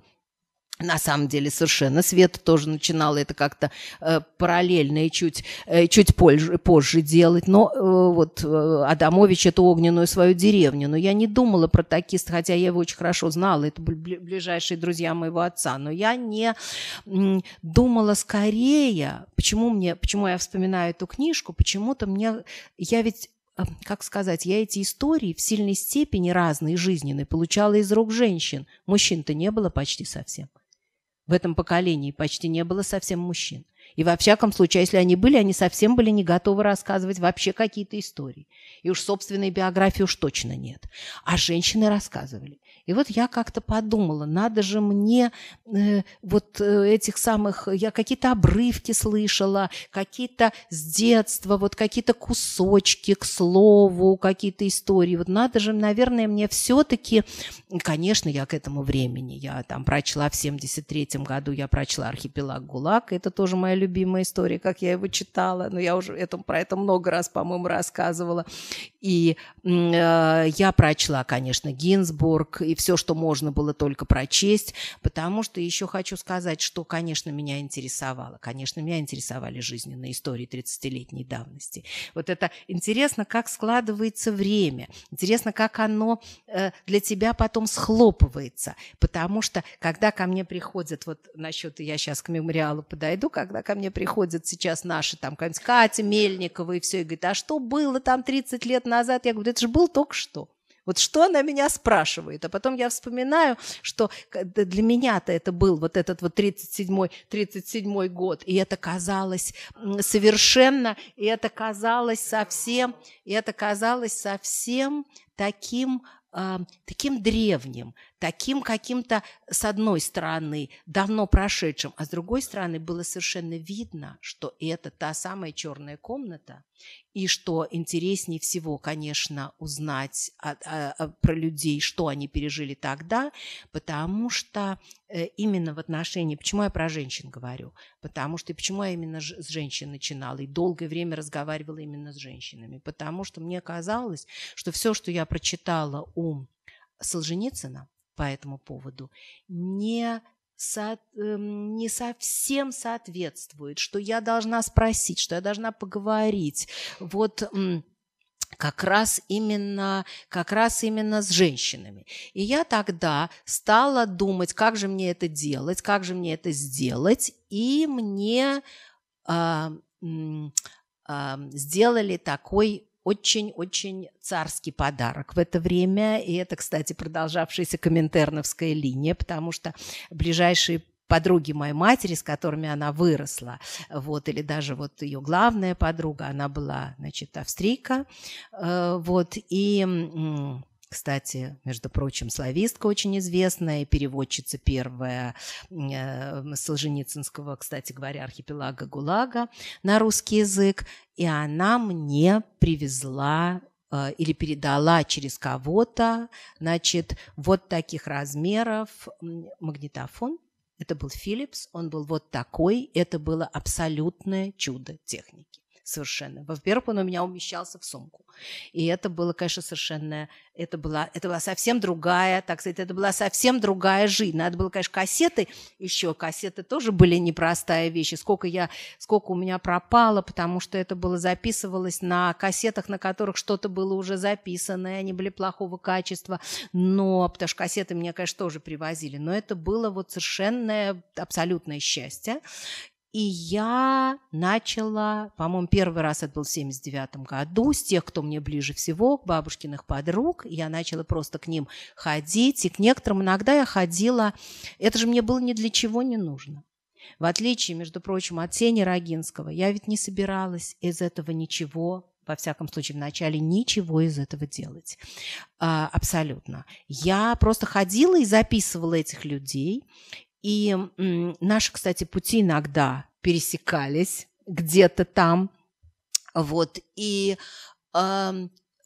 на самом деле совершенно Света тоже начинала это как-то э, параллельно и чуть, э, чуть позже, позже делать. Но э, вот э, Адамович эту огненную свою деревню. Но я не думала про такиста, хотя я его очень хорошо знала. Это были ближайшие друзья моего отца. Но я не думала скорее, почему, мне, почему я вспоминаю эту книжку, почему-то мне... Я ведь э, как сказать, я эти истории в сильной степени разные, жизненные, получала из рук женщин. Мужчин-то не было почти совсем. В этом поколении почти не было совсем мужчин. И во всяком случае, а если они были, они совсем были не готовы рассказывать вообще какие-то истории. И уж собственной биографии уж точно нет. А женщины рассказывали. И вот я как-то подумала, надо же мне э, вот э, этих самых, я какие-то обрывки слышала, какие-то с детства, вот какие-то кусочки, к слову, какие-то истории. Вот надо же, наверное, мне все-таки, конечно, я к этому времени, я там прочла в 73-м году, я прочла «Архипелаг ГУЛАГ», это тоже моя любимая история, как я его читала, но я уже это, про это много раз, по-моему, рассказывала. И э, я прочла, конечно, Гинзбург, и все, что можно было только прочесть, потому что еще хочу сказать, что, конечно, меня интересовало. Конечно, меня интересовали жизненные истории 30-летней давности. Вот это интересно, как складывается время, интересно, как оно э, для тебя потом схлопывается, потому что, когда ко мне приходят, вот насчет, я сейчас к мемориалу подойду, когда ко мне приходят сейчас наши, там, Катя Мельникова и все, и говорит, а что было там 30 лет назад? Я говорю, это же был только что. Вот что она меня спрашивает? А потом я вспоминаю, что для меня-то это был вот этот вот 37-й 37 год, и это казалось совершенно, и это казалось совсем, и это казалось совсем таким, а, таким древним, таким каким-то, с одной стороны, давно прошедшим, а с другой стороны, было совершенно видно, что это та самая черная комната, и что интереснее всего, конечно, узнать о, о, о, про людей, что они пережили тогда, потому что э, именно в отношении, почему я про женщин говорю, потому что и почему я именно ж, с женщин начинала и долгое время разговаривала именно с женщинами, потому что мне казалось, что все, что я прочитала у Солженицына, по этому поводу не, со, эм, не совсем соответствует, что я должна спросить, что я должна поговорить. Вот как раз именно, как раз именно с женщинами. И я тогда стала думать, как же мне это делать, как же мне это сделать, и мне э, э, сделали такой очень-очень царский подарок в это время. И это, кстати, продолжавшаяся коминтерновская линия, потому что ближайшие подруги моей матери, с которыми она выросла, вот, или даже вот ее главная подруга, она была, значит, австрийка, э, вот, и кстати, между прочим, славистка очень известная, переводчица первая э, Солженицынского, кстати говоря, архипелага ГУЛАГа на русский язык. И она мне привезла э, или передала через кого-то, значит, вот таких размеров магнитофон. Это был Philips, он был вот такой, это было абсолютное чудо техники совершенно. Во-первых, он у меня умещался в сумку. И это было, конечно, совершенно... Это была, это была совсем другая, так сказать, это была совсем другая жизнь. Надо было, конечно, кассеты еще. Кассеты тоже были непростая вещь. Сколько, я, сколько у меня пропало, потому что это было записывалось на кассетах, на которых что-то было уже записано, и они были плохого качества. Но, потому что кассеты мне, конечно, тоже привозили. Но это было вот совершенно абсолютное счастье. И я начала, по-моему, первый раз это был в 79 году, с тех, кто мне ближе всего, бабушкиных подруг, я начала просто к ним ходить, и к некоторым иногда я ходила, это же мне было ни для чего не нужно. В отличие, между прочим, от Сени Рогинского, я ведь не собиралась из этого ничего во всяком случае, вначале ничего из этого делать. А, абсолютно. Я просто ходила и записывала этих людей, и наши, кстати, пути иногда пересекались где-то там. Вот. И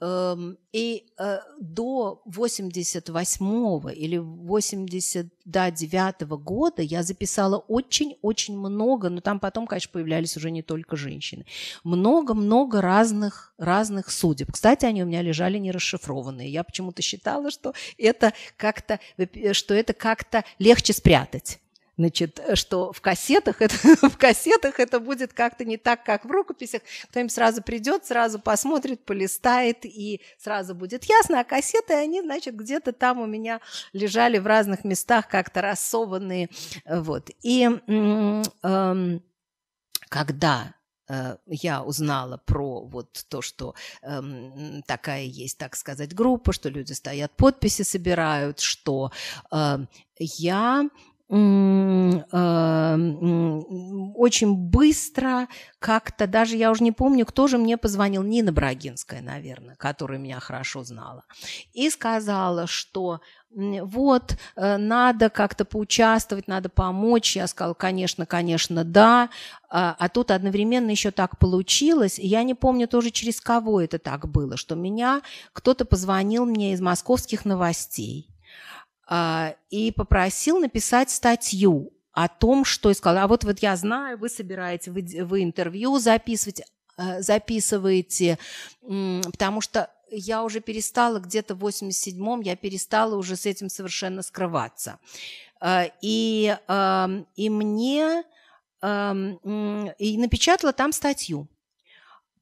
Эм, и э, до 88 или 89 года я записала очень-очень много, но там потом, конечно, появлялись уже не только женщины, много-много разных, разных судеб. Кстати, они у меня лежали не расшифрованные. Я почему-то считала, что это как-то, что это как-то легче спрятать значит, что в кассетах это, в кассетах это будет как-то не так, как в рукописях. Кто-нибудь сразу придет, сразу посмотрит, полистает, и сразу будет ясно. А кассеты, они, значит, где-то там у меня лежали в разных местах, как-то рассованные. Вот. И эм, э, когда я узнала про вот то, что эм, такая есть, так сказать, группа, что люди стоят, подписи собирают, что э, я а, очень быстро как-то, даже я уже не помню, кто же мне позвонил, Нина Брагинская, наверное, которая меня хорошо знала, и сказала, что вот, э, надо как-то поучаствовать, надо помочь. Я сказала, конечно, конечно, да. А, а, тут одновременно еще так получилось. И я не помню тоже, через кого это так было, что меня кто-то позвонил мне из московских новостей а, и попросил написать статью о том, что и сказал, а вот, вот я знаю, вы собираете, вы, вы интервью а, записываете, записываете, потому что я уже перестала где-то в 87-м, я перестала уже с этим совершенно скрываться. А, и, и мне и напечатала там статью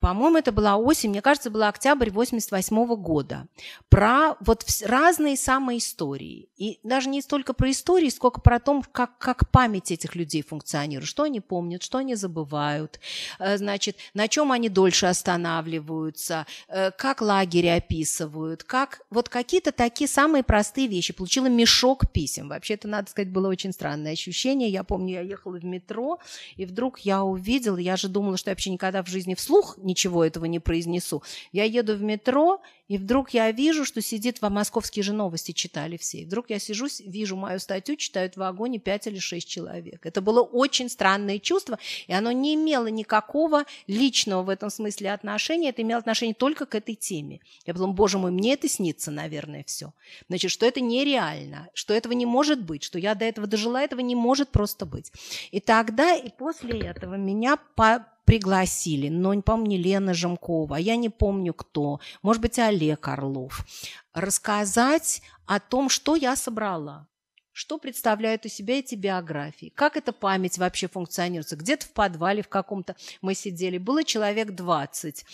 по-моему, это была осень, мне кажется, была октябрь 88 -го года, про вот разные самые истории. И даже не столько про истории, сколько про то, как, как память этих людей функционирует, что они помнят, что они забывают, э, значит, на чем они дольше останавливаются, э, как лагерь описывают, как вот какие-то такие самые простые вещи. Получила мешок писем. Вообще это, надо сказать, было очень странное ощущение. Я помню, я ехала в метро, и вдруг я увидела, я же думала, что я вообще никогда в жизни вслух не ничего этого не произнесу. Я еду в метро, и вдруг я вижу, что сидит во московские же новости читали все. И вдруг я сижу, вижу мою статью, читают в вагоне пять или шесть человек. Это было очень странное чувство, и оно не имело никакого личного в этом смысле отношения. Это имело отношение только к этой теме. Я подумала, боже мой, мне это снится, наверное, все. Значит, что это нереально, что этого не может быть, что я до этого дожила, этого не может просто быть. И тогда и после этого меня по пригласили, но, не помню, Лена Жемкова, я не помню кто, может быть, Олег Орлов, рассказать о том, что я собрала, что представляют у себя эти биографии, как эта память вообще функционирует. Где-то в подвале в каком-то мы сидели, было человек 20,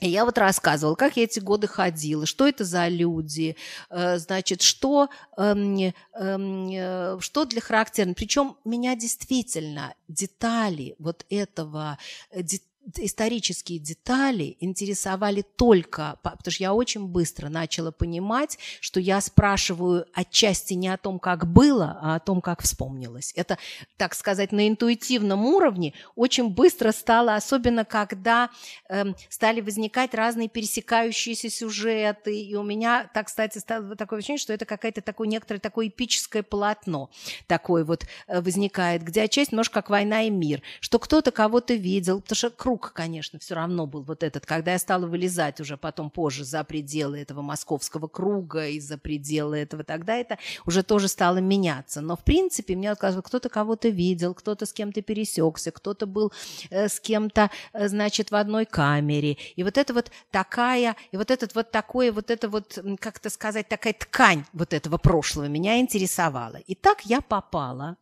я вот рассказывала, как я эти годы ходила, что это за люди, э, значит, что, эм, эм, э, что для характерно. Причем меня действительно детали вот этого, э, исторические детали интересовали только, потому что я очень быстро начала понимать, что я спрашиваю отчасти не о том, как было, а о том, как вспомнилось. Это, так сказать, на интуитивном уровне очень быстро стало, особенно когда э, стали возникать разные пересекающиеся сюжеты, и у меня, так, кстати, стало такое ощущение, что это какое-то такое некоторое такое эпическое полотно такое вот э, возникает, где отчасти немножко как война и мир, что кто-то кого-то видел, потому что круг круг, конечно, все равно был вот этот. Когда я стала вылезать уже потом позже за пределы этого московского круга и за пределы этого, тогда это уже тоже стало меняться. Но, в принципе, мне вот кто-то кого-то видел, кто-то с кем-то пересекся, кто-то был э, с кем-то, э, значит, в одной камере. И вот это вот такая, и вот этот вот такое, вот это вот, как-то сказать, такая ткань вот этого прошлого меня интересовала. И так я попала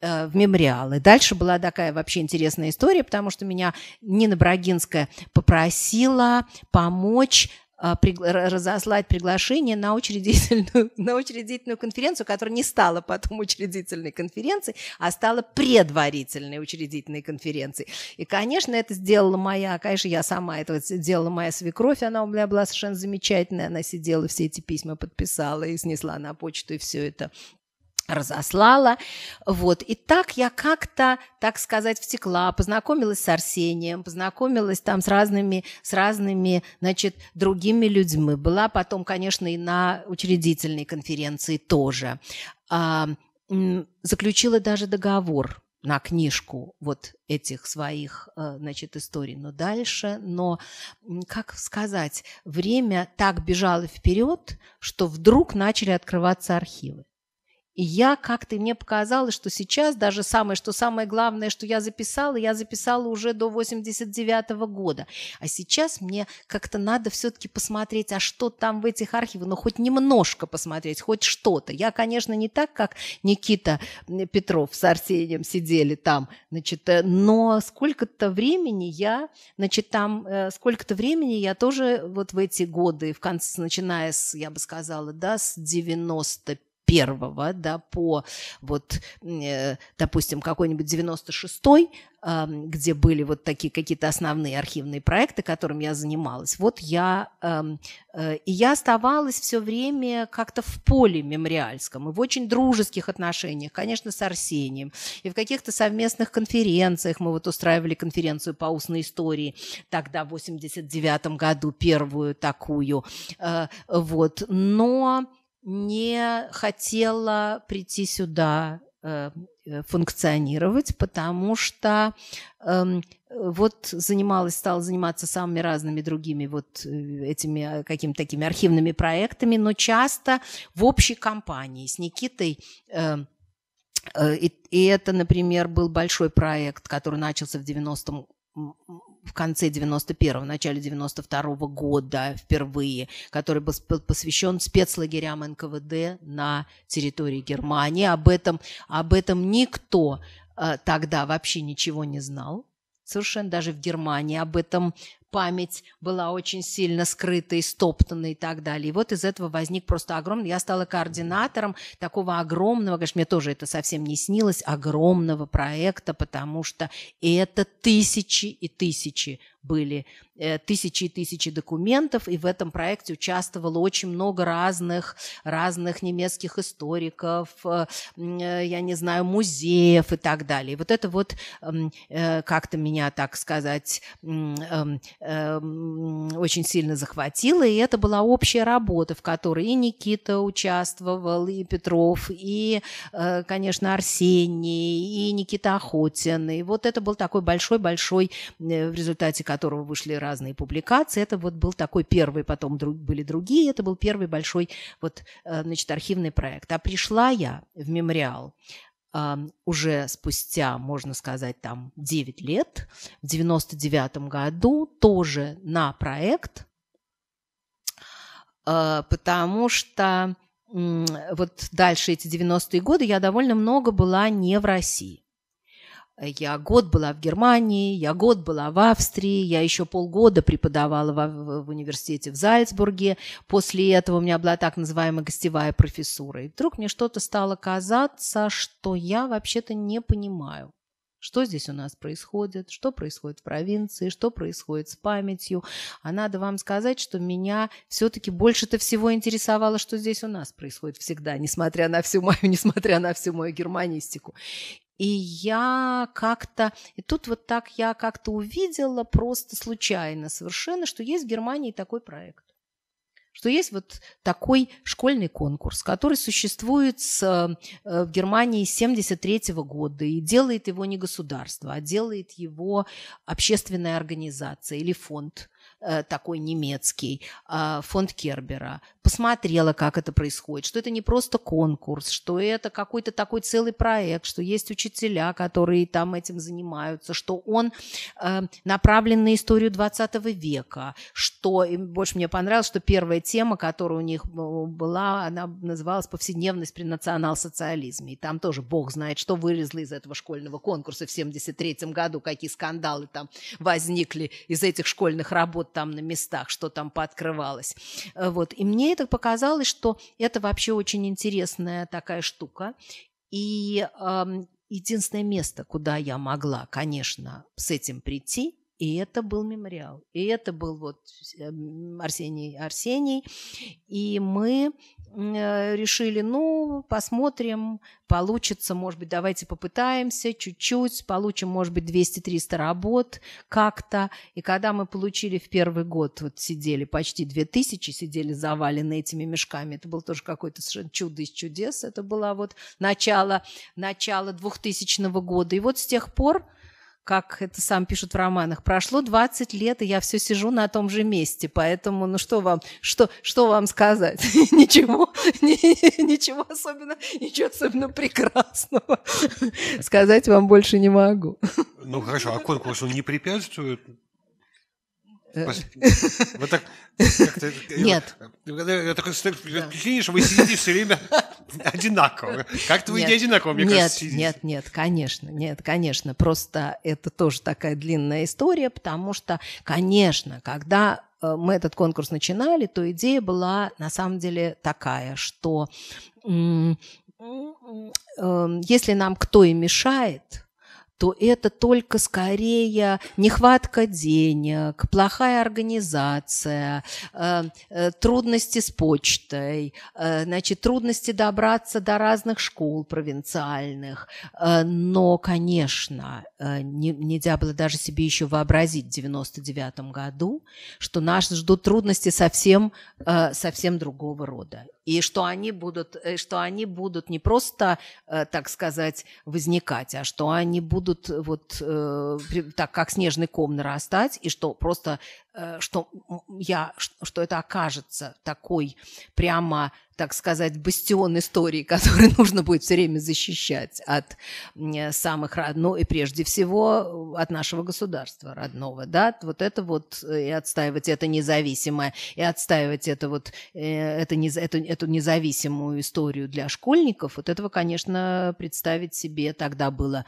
Э, в мемориал. И дальше была такая вообще интересная история, потому что меня Нина Брагинская попросила помочь э, разослать приглашение на учредительную, на учредительную конференцию, которая не стала потом учредительной конференцией, а стала предварительной учредительной конференцией. И, конечно, это сделала моя, конечно, я сама это сделала моя свекровь, она у меня была совершенно замечательная, она сидела, все эти письма подписала и снесла на почту, и все это разослала. Вот. И так я как-то, так сказать, втекла, познакомилась с Арсением, познакомилась там с разными, с разными, значит, другими людьми. Была потом, конечно, и на учредительной конференции тоже. А, заключила даже договор на книжку вот этих своих, э, значит, историй, но дальше, но, как сказать, время так бежало вперед, что вдруг начали открываться архивы. И я как-то, мне показалось, что сейчас даже самое, что самое главное, что я записала, я записала уже до 89 -го года. А сейчас мне как-то надо все-таки посмотреть, а что там в этих архивах, ну, хоть немножко посмотреть, хоть что-то. Я, конечно, не так, как Никита Петров с Арсением сидели там, значит, э, но сколько-то времени я, значит, там, э, сколько-то времени я тоже вот в эти годы, в конце, начиная с, я бы сказала, да, с 95 первого, да, по вот, э, допустим, какой-нибудь 96-й, где были вот такие какие-то основные архивные проекты, которым я занималась. Вот я, э, и я оставалась все время как-то в поле мемориальском и в очень дружеских отношениях, конечно, с Арсением, и в каких-то совместных конференциях. Мы вот устраивали конференцию по устной истории тогда, в 89 году, первую такую. Э, вот. Но не хотела прийти сюда э, э, функционировать, потому что э, вот занималась, стала заниматься самыми разными другими вот э, этими какими-то такими архивными проектами, но часто в общей компании с Никитой эм, э, и, и это, например, был большой проект, который начался в 90-м в конце 91-го, начале 92-го года впервые, который был посвящен спецлагерям НКВД на территории Германии. Об этом, об этом никто э, тогда вообще ничего не знал. Совершенно даже в Германии об этом память была очень сильно скрыта, стоптана и так далее. И вот из этого возник просто огромный... Я стала координатором такого огромного, конечно, мне тоже это совсем не снилось, огромного проекта, потому что это тысячи и тысячи были э, тысячи и тысячи документов, и в этом проекте участвовало очень много разных, разных немецких историков, э, э, я не знаю, музеев и так далее. вот это вот эм, как-то меня, так сказать, эм, Эм, очень сильно захватила и это была общая работа, в которой и Никита участвовал, и Петров, и, э, конечно, Арсений, и Никита Охотин. И вот это был такой большой-большой, э, в результате которого вышли разные публикации. Это вот был такой первый, потом были другие. Это был первый большой вот, э, значит, архивный проект. А пришла я в мемориал уже спустя, можно сказать, там 9 лет, в 99 году тоже на проект, а, потому что вот дальше эти 90-е годы я довольно много была не в России. Я год была в Германии, я год была в Австрии, я еще полгода преподавала в, в университете в Зальцбурге. После этого у меня была так называемая гостевая профессура. И вдруг мне что-то стало казаться, что я вообще-то не понимаю, что здесь у нас происходит, что происходит в провинции, что происходит с памятью. А надо вам сказать, что меня все-таки больше-то всего интересовало, что здесь у нас происходит всегда, несмотря на всю мою, несмотря на всю мою германистику. И я как-то, и тут вот так я как-то увидела просто случайно совершенно, что есть в Германии такой проект что есть вот такой школьный конкурс, который существует с, э, в Германии с 1973 года и делает его не государство, а делает его общественная организация или фонд э, такой немецкий, э, фонд Кербера, посмотрела, как это происходит, что это не просто конкурс, что это какой-то такой целый проект, что есть учителя, которые там этим занимаются, что он э, направлен на историю 20 века, что больше мне понравилось, что первая тема, которая у них э, была, она называлась «Повседневность при национал-социализме». И там тоже бог знает, что вылезло из этого школьного конкурса в 1973 году, какие скандалы там возникли из этих школьных работ там на местах, что там пооткрывалось. Э, вот. И мне моментах показалось, что это вообще очень интересная такая штука. И э, единственное место, куда я могла, конечно, с этим прийти, и это был мемориал. И это был вот эм, Арсений Арсений. И мы Э, решили, ну, посмотрим, получится, может быть, давайте попытаемся чуть-чуть, получим, может быть, 200-300 работ как-то. И когда мы получили в первый год, вот сидели почти 2000, сидели завалены этими мешками, это было тоже какое-то совершенно чудо из чудес, это было вот начало, начало 2000 года. И вот с тех пор как это сам пишут в романах, прошло 20 лет, и я все сижу на том же месте, поэтому, ну что вам, что, что вам сказать? ничего, ничего особенно, ничего особенно прекрасного сказать вам больше не могу. Ну хорошо, а конкурсу не препятствует Э, вы так... Э, нет. Я э, такой: впечатление, что вы сидите все время одинаково. Как-то вы не одинаково, мне кажется, Нет, нет, нет, конечно, нет, конечно. Просто это тоже такая длинная история, потому что, конечно, когда мы этот конкурс начинали, то идея была на самом деле такая, что эм, если нам кто и мешает, то это только скорее нехватка денег, плохая организация, э, э, трудности с почтой, э, значит, трудности добраться до разных школ провинциальных. Но, конечно, нельзя было даже себе еще вообразить в 99 году, что нас ждут трудности совсем, совсем другого рода и что они будут, э, что они будут не просто, э, так сказать, возникать, а что они будут вот э, так, как снежный ком нарастать, и что просто Э, что я, что это окажется такой прямо, так сказать, бастион истории, который нужно будет все время защищать от самых, ну и прежде всего э, от нашего государства родного, да, вот это вот, э, и отстаивать это независимое, и отстаивать это вот, это, эту, эту независимую историю для школьников, вот этого, конечно, представить себе тогда было,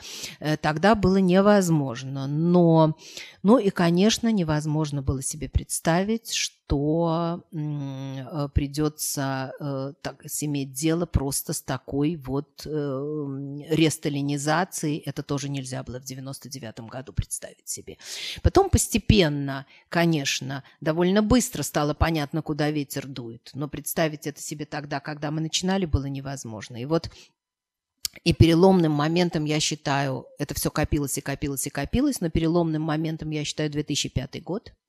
тогда было невозможно, но, ну и, конечно, невозможно было было себе представить, что э, придется э, так, иметь дело просто с такой вот эм, ресталинизацией. Это тоже нельзя было в 99 году представить себе. Потом постепенно, конечно, довольно быстро стало понятно, куда ветер дует. Но представить это себе тогда, когда мы начинали, было невозможно. И вот и переломным моментом, я считаю, это все копилось и копилось и копилось, но переломным моментом, я считаю, 2005 год –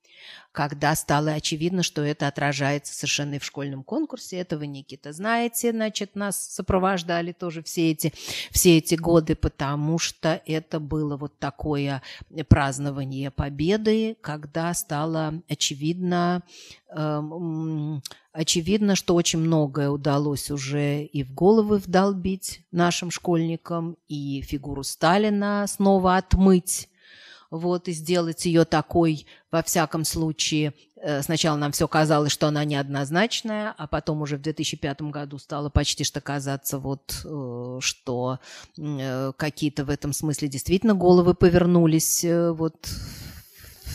когда стало очевидно, что это отражается совершенно и в школьном конкурсе. Этого Никита знаете, значит, нас сопровождали тоже все эти, все эти годы, потому что это было вот такое празднование победы, когда стало очевидно, эм, очевидно, что очень многое удалось уже и в головы вдолбить нашим школьникам, и фигуру Сталина снова отмыть вот и сделать ее такой, во всяком случае, э, сначала нам все казалось, что она неоднозначная, а потом уже в 2005 году стало почти что казаться, вот, э, что э, какие-то в этом смысле действительно головы повернулись вот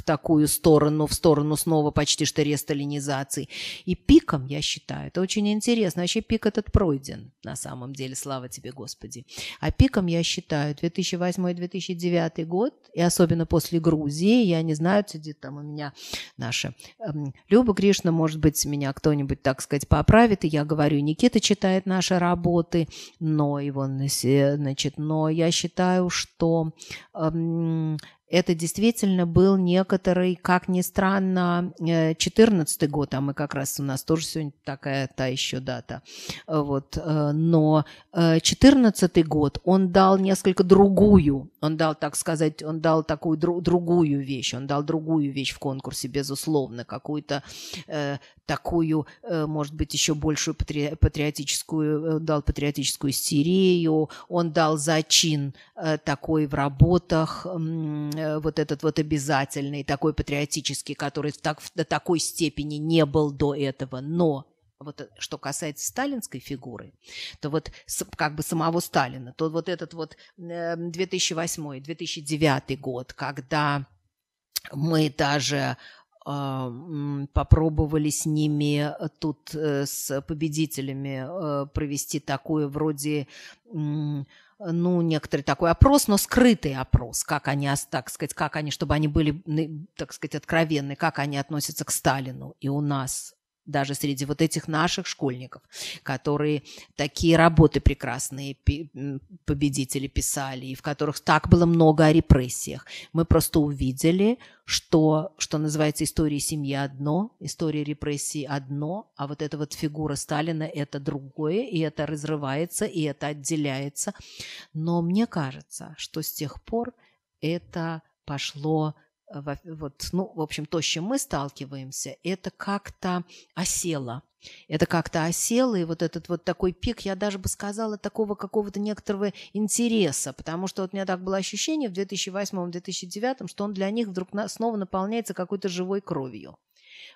такую сторону, в сторону снова почти что ресталинизации. И пиком, я считаю, это очень интересно. Вообще пик этот пройден, на самом деле, слава тебе, Господи. А пиком, я считаю, 2008-2009 год, и особенно после Грузии, я не знаю, сидит там у меня наша эм, Люба Кришна, может быть, меня кто-нибудь, так сказать, поправит, и я говорю, Никита читает наши работы, но его, э, значит, но я считаю, что эм, это действительно был некоторый, как ни странно, 14 э, год, а мы как раз у нас тоже сегодня такая та еще дата. Э, вот. Э, но 14 год, он дал несколько другую, он дал, так сказать, он дал такую дру, другую вещь, он дал другую вещь в конкурсе, безусловно, какую-то э, такую, э, может быть, еще большую патри, патриотическую, дал патриотическую сирею, он дал зачин э, такой в работах, э, Э, вот этот вот обязательный, такой патриотический, который так, до такой степени не был до этого. Но вот э, что касается сталинской фигуры, то вот как бы самого Сталина, то вот этот вот 2008-2009 эм, год, когда мы даже э, попробовали с ними тут с победителями провести такое вроде Э, ну, некоторый такой опрос, но скрытый опрос, как они, так сказать, как они, чтобы они были, так сказать, откровенны, как они относятся к Сталину. И у нас даже среди вот этих наших школьников, которые такие работы прекрасные победители писали, и в которых так было много о репрессиях. Мы просто увидели, что, что называется, история семьи одно, история репрессий одно, а вот эта вот фигура Сталина – это другое, и это разрывается, и это отделяется. Но мне кажется, что с тех пор это пошло Э, вот, ну, в общем, то, с чем мы сталкиваемся, это как-то осело. Это как-то осело, и вот этот вот такой пик, я даже бы сказала, такого какого-то некоторого интереса, потому что вот у меня так было ощущение в 2008-2009, что он для них вдруг снова наполняется какой-то живой кровью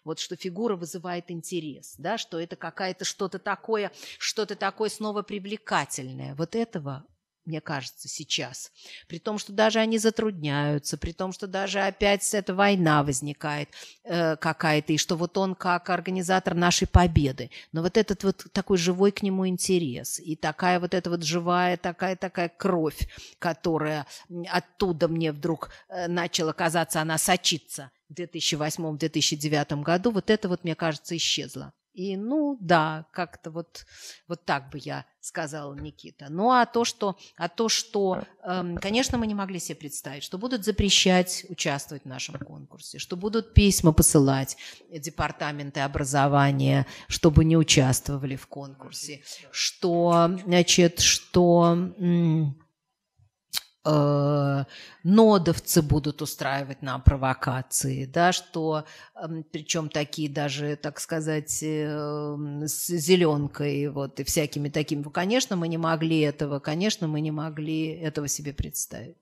вот что фигура вызывает интерес, да, что это какая-то что-то такое, что-то такое снова привлекательное. Вот этого мне кажется, сейчас. При том, что даже они затрудняются, при том, что даже опять эта война возникает э, какая-то, и что вот он как организатор нашей победы. Но вот этот вот такой живой к нему интерес, и такая вот эта вот живая, такая-такая кровь, которая оттуда мне вдруг э, начала казаться, она сочится в 2008-2009 году, вот это вот, мне кажется, исчезло. И ну да, как-то вот, вот так бы я сказала Никита. Ну а то, что, а то, что э, эм, конечно, мы не могли себе представить, что будут запрещать участвовать в нашем конкурсе, что будут письма посылать департаменты образования, чтобы не участвовали в конкурсе, что, значит, что... М- Э, нодовцы будут устраивать нам провокации, да, что эм, причем такие даже, так сказать, э, эм, с зеленкой вот и всякими такими. Ну, конечно, мы не могли этого, конечно, мы не могли этого себе представить.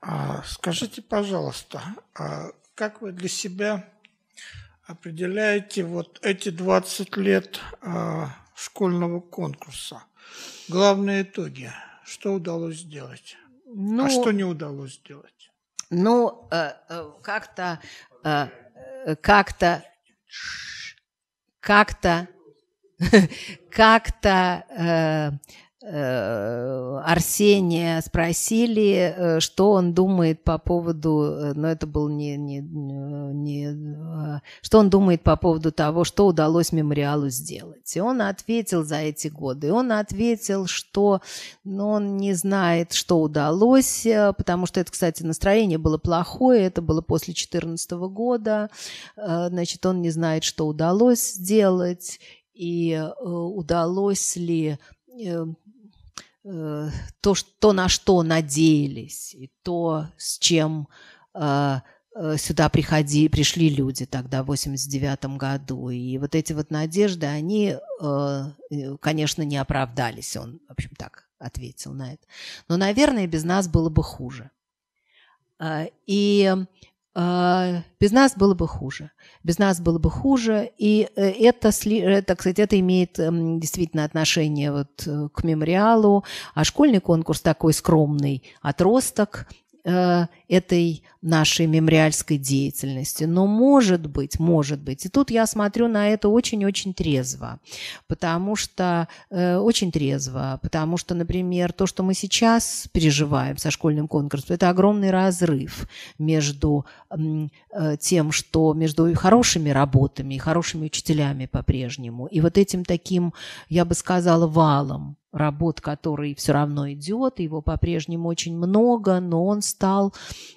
А, скажите, пожалуйста, а как вы для себя определяете вот эти 20 лет а, школьного конкурса? Главные итоги – что удалось сделать? А ну, а что не удалось сделать? Ну, э, э, э, как-то, как-то, как-то, как-то Э, Арсения спросили, э, что он думает по поводу, э, но это был не, не, не, что он думает по поводу того, что удалось мемориалу сделать. И он ответил за эти годы. И он ответил, что ну, он не знает, что удалось, потому что это, кстати, настроение было плохое, это было после 2014 года, значит, он не знает, что удалось сделать и удалось ли Э, то, что, на что надеялись, и то, с чем э, э сюда приходи, пришли люди тогда, в 89 году. И вот эти вот надежды, они, э, конечно, не оправдались. Он, в общем, так ответил на это. Но, наверное, без нас было бы хуже. А, и а, без нас было бы хуже. Без нас было бы хуже. И э, это, э, так сказать, это имеет эм, действительно отношение вот э, к мемориалу. А школьный конкурс такой скромный отросток Э, этой нашей мемориальской деятельности. Но может быть, может быть. И тут я смотрю на это очень-очень трезво, потому что э, очень трезво, потому что, например, то, что мы сейчас переживаем со школьным конкурсом, это огромный разрыв между э, тем, что между хорошими работами и хорошими учителями по-прежнему, и вот этим таким, я бы сказала, валом работ, который все равно идет, его по-прежнему очень много, но он стал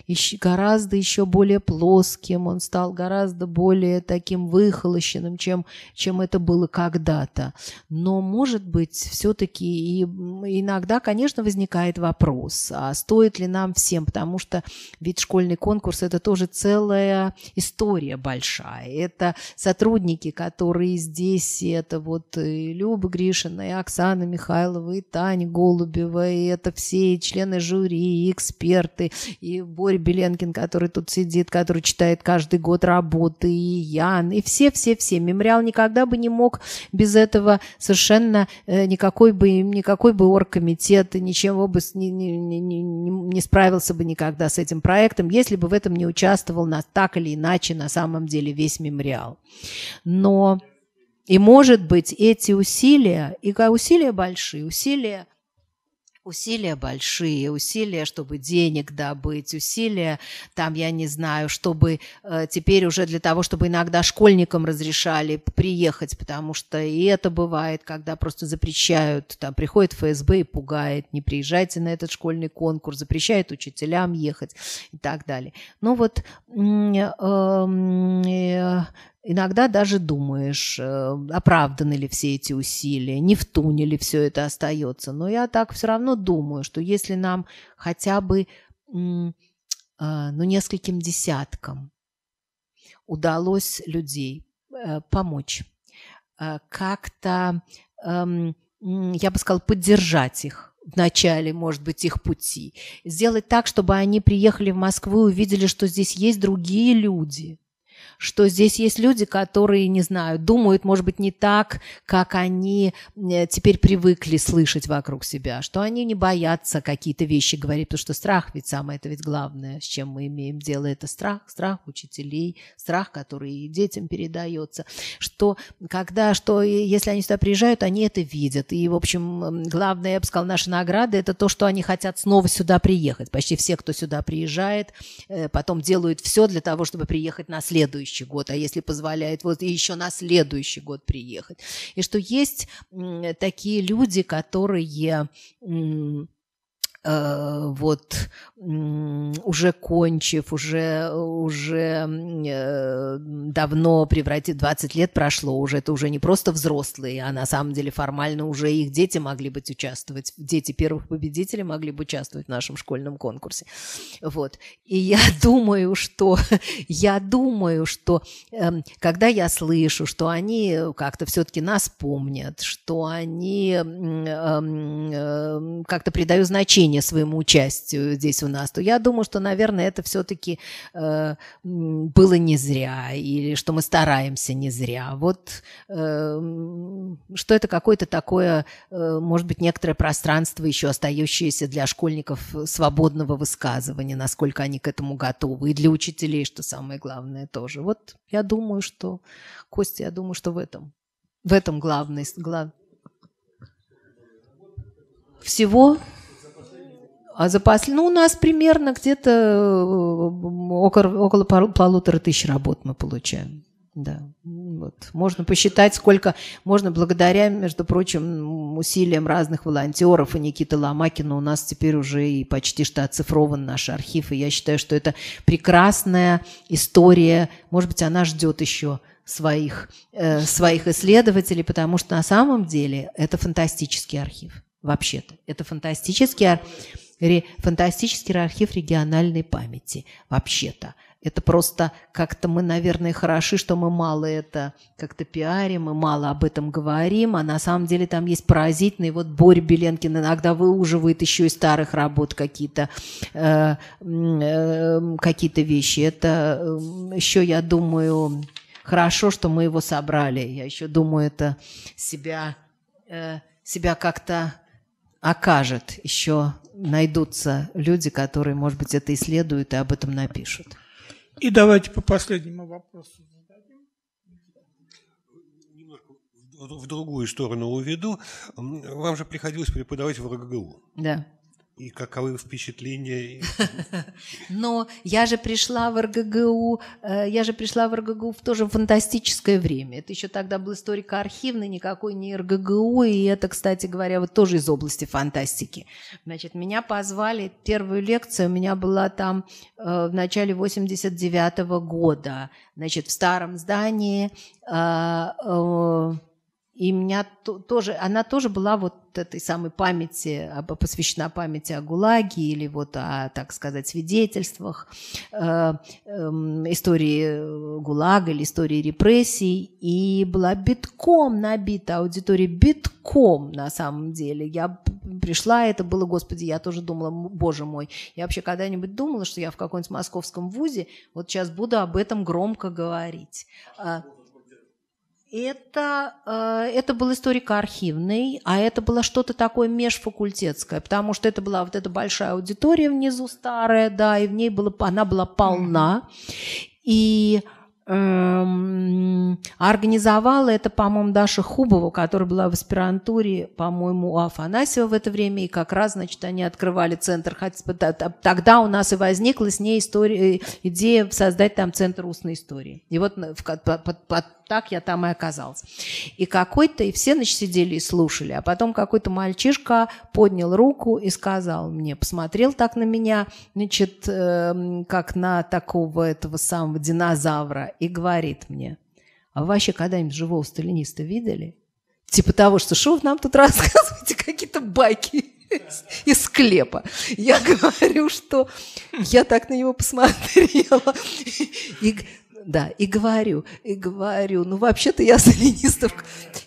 еще, гораздо еще более плоским, он стал гораздо более таким выхолощенным, чем, чем это было когда-то. Но, может быть, все-таки и иногда, конечно, возникает вопрос, а стоит ли нам всем, потому что ведь школьный конкурс – это тоже целая история большая. Это сотрудники, которые здесь, это вот и э, Люба Гришина, и Оксана Михайловна, Михайлова, и Таня Голубева, и это все и члены жюри, и эксперты, и Борь Беленкин, который тут сидит, который читает каждый год работы, и Ян, и все-все-все. Мемориал никогда бы не мог без этого совершенно э, никакой бы, никакой бы оргкомитет, ничем бы не, не, не, не справился бы никогда с этим проектом, если бы в этом не участвовал на, так или иначе на самом деле весь мемориал. Но и, может быть, эти усилия, и усилия большие, усилия усилия большие, усилия, чтобы денег добыть, усилия, там, я не знаю, чтобы э, теперь уже для того, чтобы иногда школьникам разрешали приехать, потому что и это бывает, когда просто запрещают, там приходит ФСБ и пугает, не приезжайте на этот школьный конкурс, запрещает учителям ехать и так далее. Ну вот э, э, Иногда даже думаешь, э, оправданы ли все эти усилия, не в туне ли все это остается. Но я так все равно думаю, что если нам хотя бы а, ну, нескольким десяткам удалось людей э, помочь, э, как-то, эм, я бы сказала, поддержать их в начале, может быть, их пути. Сделать так, чтобы они приехали в Москву и увидели, что здесь есть другие люди – что здесь есть люди, которые, не знаю, думают, может быть, не так, как они э, теперь привыкли слышать вокруг себя, что они не боятся какие-то вещи говорить, потому что страх ведь самое, это ведь главное, с чем мы имеем дело, это страх, страх учителей, страх, который и детям передается, что когда, что если они сюда приезжают, они это видят, и, в общем, главное, я бы сказала, наша награда, это то, что они хотят снова сюда приехать, почти все, кто сюда приезжает, э, потом делают все для того, чтобы приехать на следующий следующий год, а если позволяет, вот и еще на следующий год приехать. И что есть такие люди, которые Э, вот уже кончив, уже, уже э, давно превратив, 20 лет прошло уже, это уже не просто взрослые, а на самом деле формально уже их дети могли быть участвовать, дети первых победителей могли бы участвовать в нашем школьном конкурсе. Вот. И я думаю, что, я думаю, что эм, когда я слышу, что они как-то все-таки нас помнят, что они эм, эм, как-то придают значение обучения своему участию здесь у нас, то я думаю, что, наверное, это все-таки э, было не зря, или что мы стараемся не зря. Вот э, что это какое-то такое, э, может быть, некоторое пространство, еще остающееся для школьников свободного высказывания, насколько они к этому готовы, и для учителей, что самое главное тоже. Вот я думаю, что, Костя, я думаю, что в этом, в этом главный, глав... всего а запасли, ну, у нас примерно где-то э, около, около полутора тысяч работ мы получаем. Да. Вот. Можно посчитать, сколько можно благодаря, между прочим, усилиям разных волонтеров и Никиты Ломакина у нас теперь уже и почти что оцифрован наш архив. И я считаю, что это прекрасная история. Может быть, она ждет еще своих, э, своих исследователей, потому что на самом деле это фантастический архив вообще-то. Это фантастический архив. Ре фантастический архив региональной памяти. Вообще-то. Это просто как-то мы, наверное, хороши, что мы мало это как-то пиарим, мы мало об этом говорим, а на самом деле там есть поразительный. Вот Борь Беленкин иногда выуживает еще из старых работ какие-то э, э, какие-то вещи. Это э, еще, я думаю, хорошо, что мы его собрали. Я еще думаю, это себя, э, себя как-то окажет еще найдутся люди, которые, может быть, это исследуют и об этом напишут. И давайте по последнему вопросу немножко в другую сторону уведу. Вам же приходилось преподавать в РГГУ. Да. И каковы впечатления? Но я же пришла в РГГУ, э, я же пришла в РГГУ в тоже фантастическое время. Это еще тогда был историко-архивный, никакой не РГГУ, и это, кстати говоря, вот тоже из области фантастики. Значит, меня позвали, первую лекцию у меня была там э, в начале 89 года, значит, в старом здании, э, и меня тоже, она тоже была вот этой самой памяти, посвящена памяти о ГУЛАГе или вот о, так сказать, свидетельствах э, эм, э, истории ГУЛАГа или истории репрессий. И была битком набита аудитория, битком на самом деле. Я пришла, это было, господи, я тоже думала, боже мой, я вообще когда-нибудь думала, что я в каком-нибудь московском вузе вот сейчас буду об этом громко говорить. А, это, э, это был историко-архивный, а это было что-то такое межфакультетское, потому что это была вот эта большая аудитория внизу старая, да, и в ней было, она была полна. И эм, организовала это, по-моему, Даша Хубова, которая была в аспирантуре, по-моему, у Афанасьева в это время, и как раз, значит, они открывали центр. Тогда у нас и возникла с ней история, э, идея создать там центр устной истории. И вот э, под, под, под так я там и оказался, И какой-то, и все, значит, сидели и слушали, а потом какой-то мальчишка поднял руку и сказал мне, посмотрел так на меня, значит, э, как на такого этого самого динозавра, и говорит мне, а вы вообще когда-нибудь живого сталиниста видели? Типа того, что что вы нам тут рассказываете какие-то байки из склепа. Я говорю, что я так на него посмотрела. И да, и говорю, и говорю, ну вообще-то я сталинистов,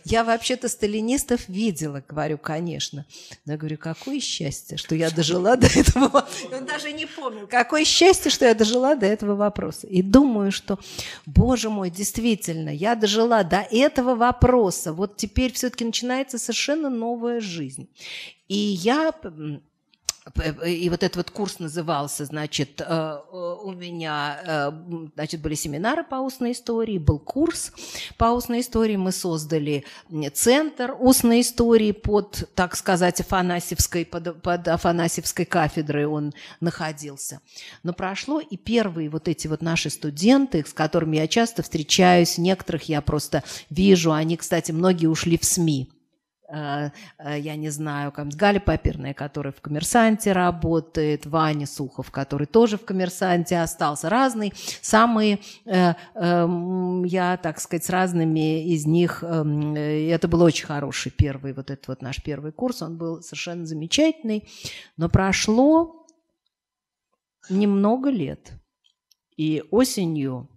я вообще-то сталинистов видела, говорю, конечно. Но я говорю, какое счастье, что я дожила до этого, он даже не помнил, какое счастье, что я дожила до этого вопроса. И думаю, что, боже мой, действительно, я дожила до этого вопроса, вот теперь все-таки начинается совершенно новая жизнь. И я Э, и вот этот вот курс назывался, значит, э, э, у меня, значит, были семинары по устной истории, был курс по устной истории, мы создали центр устной истории под, так сказать, Афанасьевской, под, под Афанасьевской кафедрой он находился. Но прошло и первые вот эти вот наши студенты, с которыми я часто встречаюсь, некоторых я просто вижу, они, кстати, многие ушли в СМИ, а, а, я не знаю, гали Папирная, который в «Коммерсанте» работает, Ваня Сухов, который тоже в «Коммерсанте» остался, разный, самые, э, эм, я, так сказать, с разными из них, эм, э, это был очень хороший первый, вот этот вот наш первый курс, он был совершенно замечательный, но прошло немного лет, и осенью,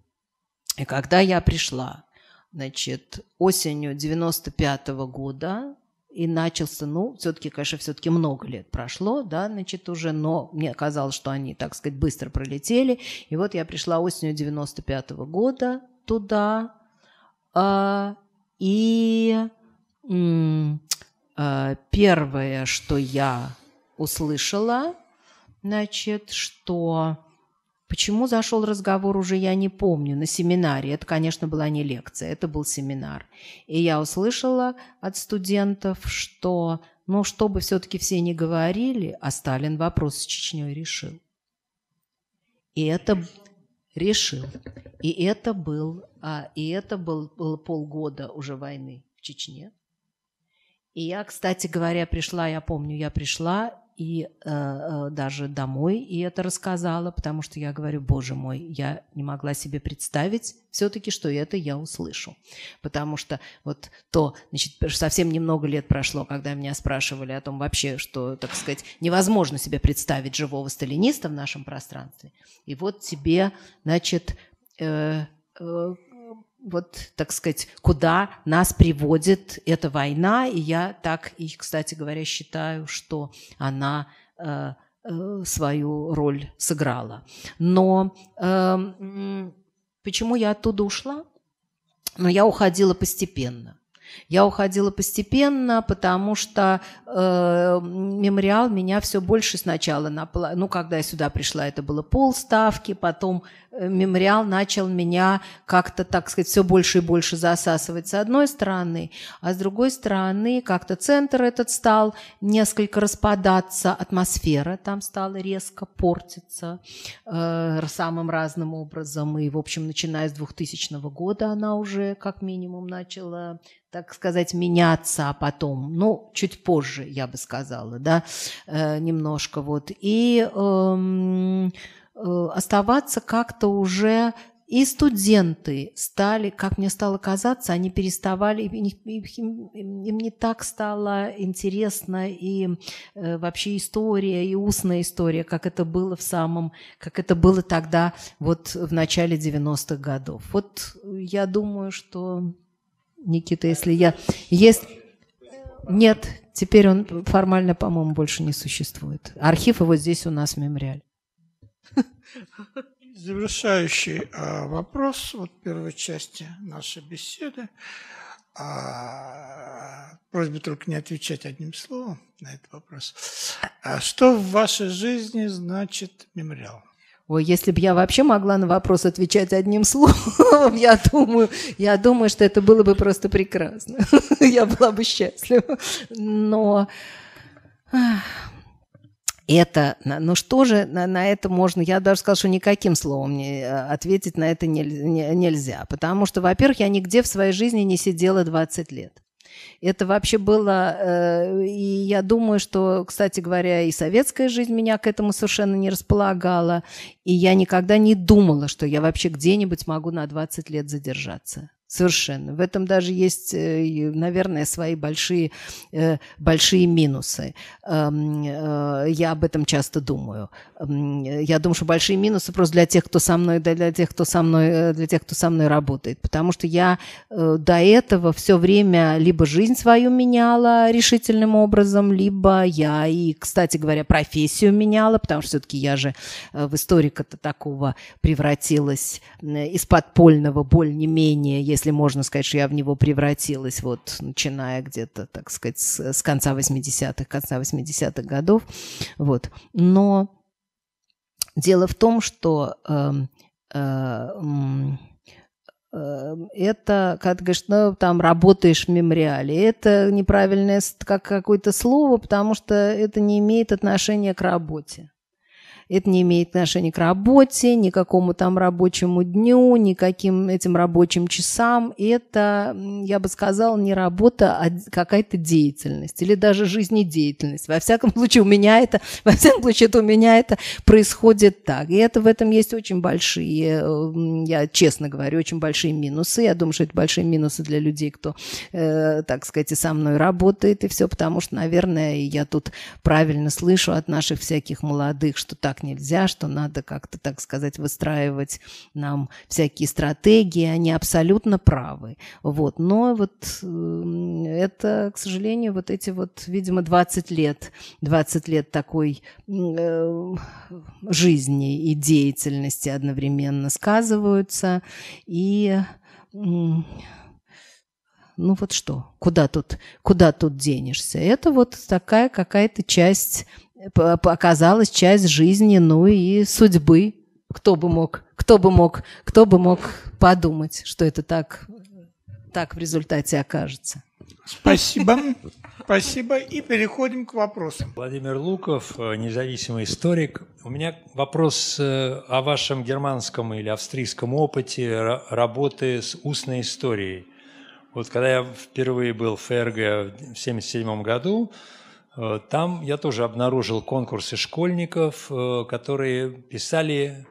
и когда я пришла, значит, осенью 95 -го года и начался, ну, все-таки, конечно, все-таки много лет прошло, да, значит, уже, но мне казалось, что они, так сказать, быстро пролетели. И вот я пришла осенью 95 -го года туда, а, и а, первое, что я услышала, значит, что Почему зашел разговор, уже я не помню, на семинаре. Это, конечно, была не лекция, это был семинар. И я услышала от студентов, что, ну, чтобы все-таки все не говорили, а Сталин вопрос с Чечней решил. И это решил. И это был, а, и это был, было полгода уже войны в Чечне. И я, кстати говоря, пришла, я помню, я пришла и э, э, даже домой и это рассказала, потому что я говорю, боже мой, я не могла себе представить все-таки, что это я услышу. Потому что вот то, значит, совсем немного лет прошло, когда меня спрашивали о том вообще, что, так сказать, невозможно себе представить живого сталиниста в нашем пространстве. И вот тебе, значит, э, э вот, так сказать, куда нас приводит эта война. И я так, и, кстати говоря, считаю, что она э, э, свою роль сыграла. Но э, почему я оттуда ушла? Но ну, я уходила постепенно. Я уходила постепенно, потому что э, мемориал меня все больше сначала напла... Ну, когда я сюда пришла, это было полставки, потом э, мемориал начал меня как-то, так сказать, все больше и больше засасывать с одной стороны, а с другой стороны как-то центр этот стал несколько распадаться, атмосфера там стала резко портиться э, самым разным образом. И, в общем, начиная с 2000 года она уже как минимум начала так сказать, меняться а потом, ну, чуть позже, я бы сказала, да, э, немножко вот, и э, э, оставаться как-то уже и студенты стали, как мне стало казаться, они переставали, им, им, им не так стало интересно и э, вообще история, и устная история, как это было в самом, как это было тогда, вот в начале 90-х годов. Вот я думаю, что Никита, если я... Есть... Нет, теперь он формально, по-моему, больше не существует. Архив его здесь у нас в мемориале. Завершающий а, вопрос вот первой части нашей беседы. А, просьба только не отвечать одним словом на этот вопрос. А что в вашей жизни значит мемориал? Ой, если бы я вообще могла на вопрос отвечать одним словом, я думаю, я думаю, что это было бы просто прекрасно. я была бы счастлива. Но это, ну что же, на, на это можно, я даже сказала, что никаким словом не, э, ответить на это не, не, нельзя, потому что, во-первых, я нигде в своей жизни не сидела 20 лет. Это вообще было... Э, и я думаю, что, кстати говоря, и советская жизнь меня к этому совершенно не располагала. И я никогда не думала, что я вообще где-нибудь могу на 20 лет задержаться. Совершенно. В этом даже есть, э, наверное, свои большие, э, большие минусы. Эм, э, я об этом часто думаю. Эм, я думаю, что большие минусы просто для тех, кто со мной, для тех, кто со мной, для тех, кто со мной работает. Потому что я до этого все время либо жизнь свою меняла решительным образом, либо я и, кстати говоря, профессию меняла, потому что все-таки я же в историка-то такого превратилась из подпольного более не менее, если можно сказать, что я в него превратилась, вот начиная где-то, так сказать, с, конца 80-х, конца 80-х годов. Вот. Но дело в том, что эм, э, э, это, как ты говоришь, ну, там работаешь в мемориале. Это неправильное как какое-то слово, потому что это не имеет отношения к работе. Это не имеет отношения к работе, ни к какому там рабочему дню, ни к каким этим рабочим часам. Это, я бы сказала, не работа, а какая-то деятельность или даже жизнедеятельность. Во всяком случае, у меня это, во всяком случае, это у меня это происходит так. И это в этом есть очень большие, э, я честно говорю, очень большие минусы. Я думаю, что это большие минусы для людей, кто, э, так сказать, и со мной работает, и все, потому что, наверное, я тут правильно слышу от наших всяких молодых, что так так нельзя, что надо как-то, так сказать, выстраивать нам всякие стратегии, они абсолютно правы. Вот. Но вот э, это, к сожалению, вот эти вот, видимо, 20 лет, 20 лет такой э, жизни и деятельности одновременно сказываются. И ну вот что, куда тут, куда тут денешься? Это вот такая какая-то часть оказалась часть жизни, ну и судьбы. Кто бы мог, кто бы мог, кто бы мог подумать, что это так, так в результате окажется. Спасибо. Спасибо. И переходим к вопросам. Владимир Луков, э, независимый историк. У меня вопрос э, о вашем германском или австрийском опыте работы с устной историей. Вот когда я впервые был в ФРГ в 1977 году, Э, там я тоже обнаружил конкурсы школьников, э, которые писали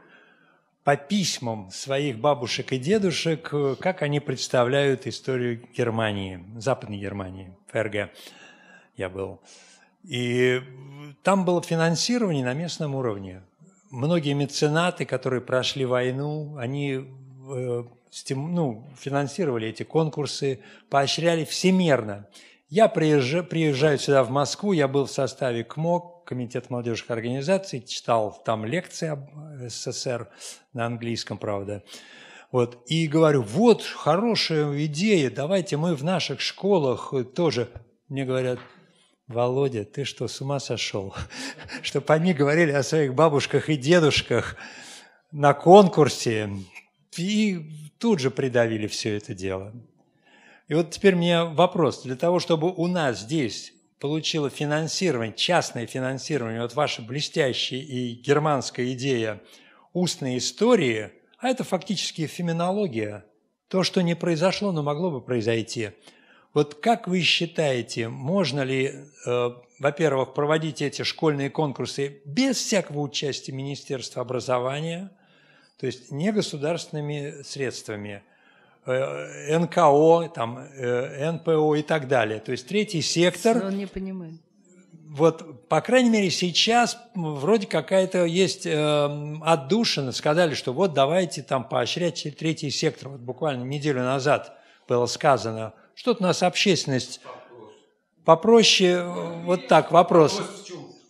по письмам своих бабушек и дедушек, э, как они представляют историю Германии, Западной Германии, ФРГ я был. И там было финансирование на местном уровне. Многие меценаты, которые прошли войну, они ну, финансировали эти конкурсы, поощряли всемерно. Я приезжаю, приезжаю сюда, в Москву, я был в составе КМОК, Комитет молодежных организаций, читал там лекции об э, СССР на английском, правда. Вот. И говорю, вот хорошая идея, давайте мы в наших школах тоже. Мне говорят, Володя, ты что, с ума сошел? Чтобы они говорили о своих бабушках и дедушках на конкурсе. И тут же придавили все это дело. И вот теперь мне вопрос. Для того, чтобы у нас здесь получило финансирование, частное финансирование, вот ваша блестящая и германская идея устной истории, а это фактически феминология, то, что не произошло, но могло бы произойти. Вот как вы считаете, можно ли, э, во-первых, проводить эти школьные конкурсы без всякого участия Министерства образования, то есть не государственными средствами – Э, НКО, там, э, НПО и так далее. То есть третий сектор... Он не понимает. Вот, по крайней мере, сейчас вроде какая-то есть э, отдушина. Сказали, что вот давайте там поощрять третий сектор. Вот буквально неделю назад было сказано. Что-то у нас общественность попроще. Э, вот так вопрос.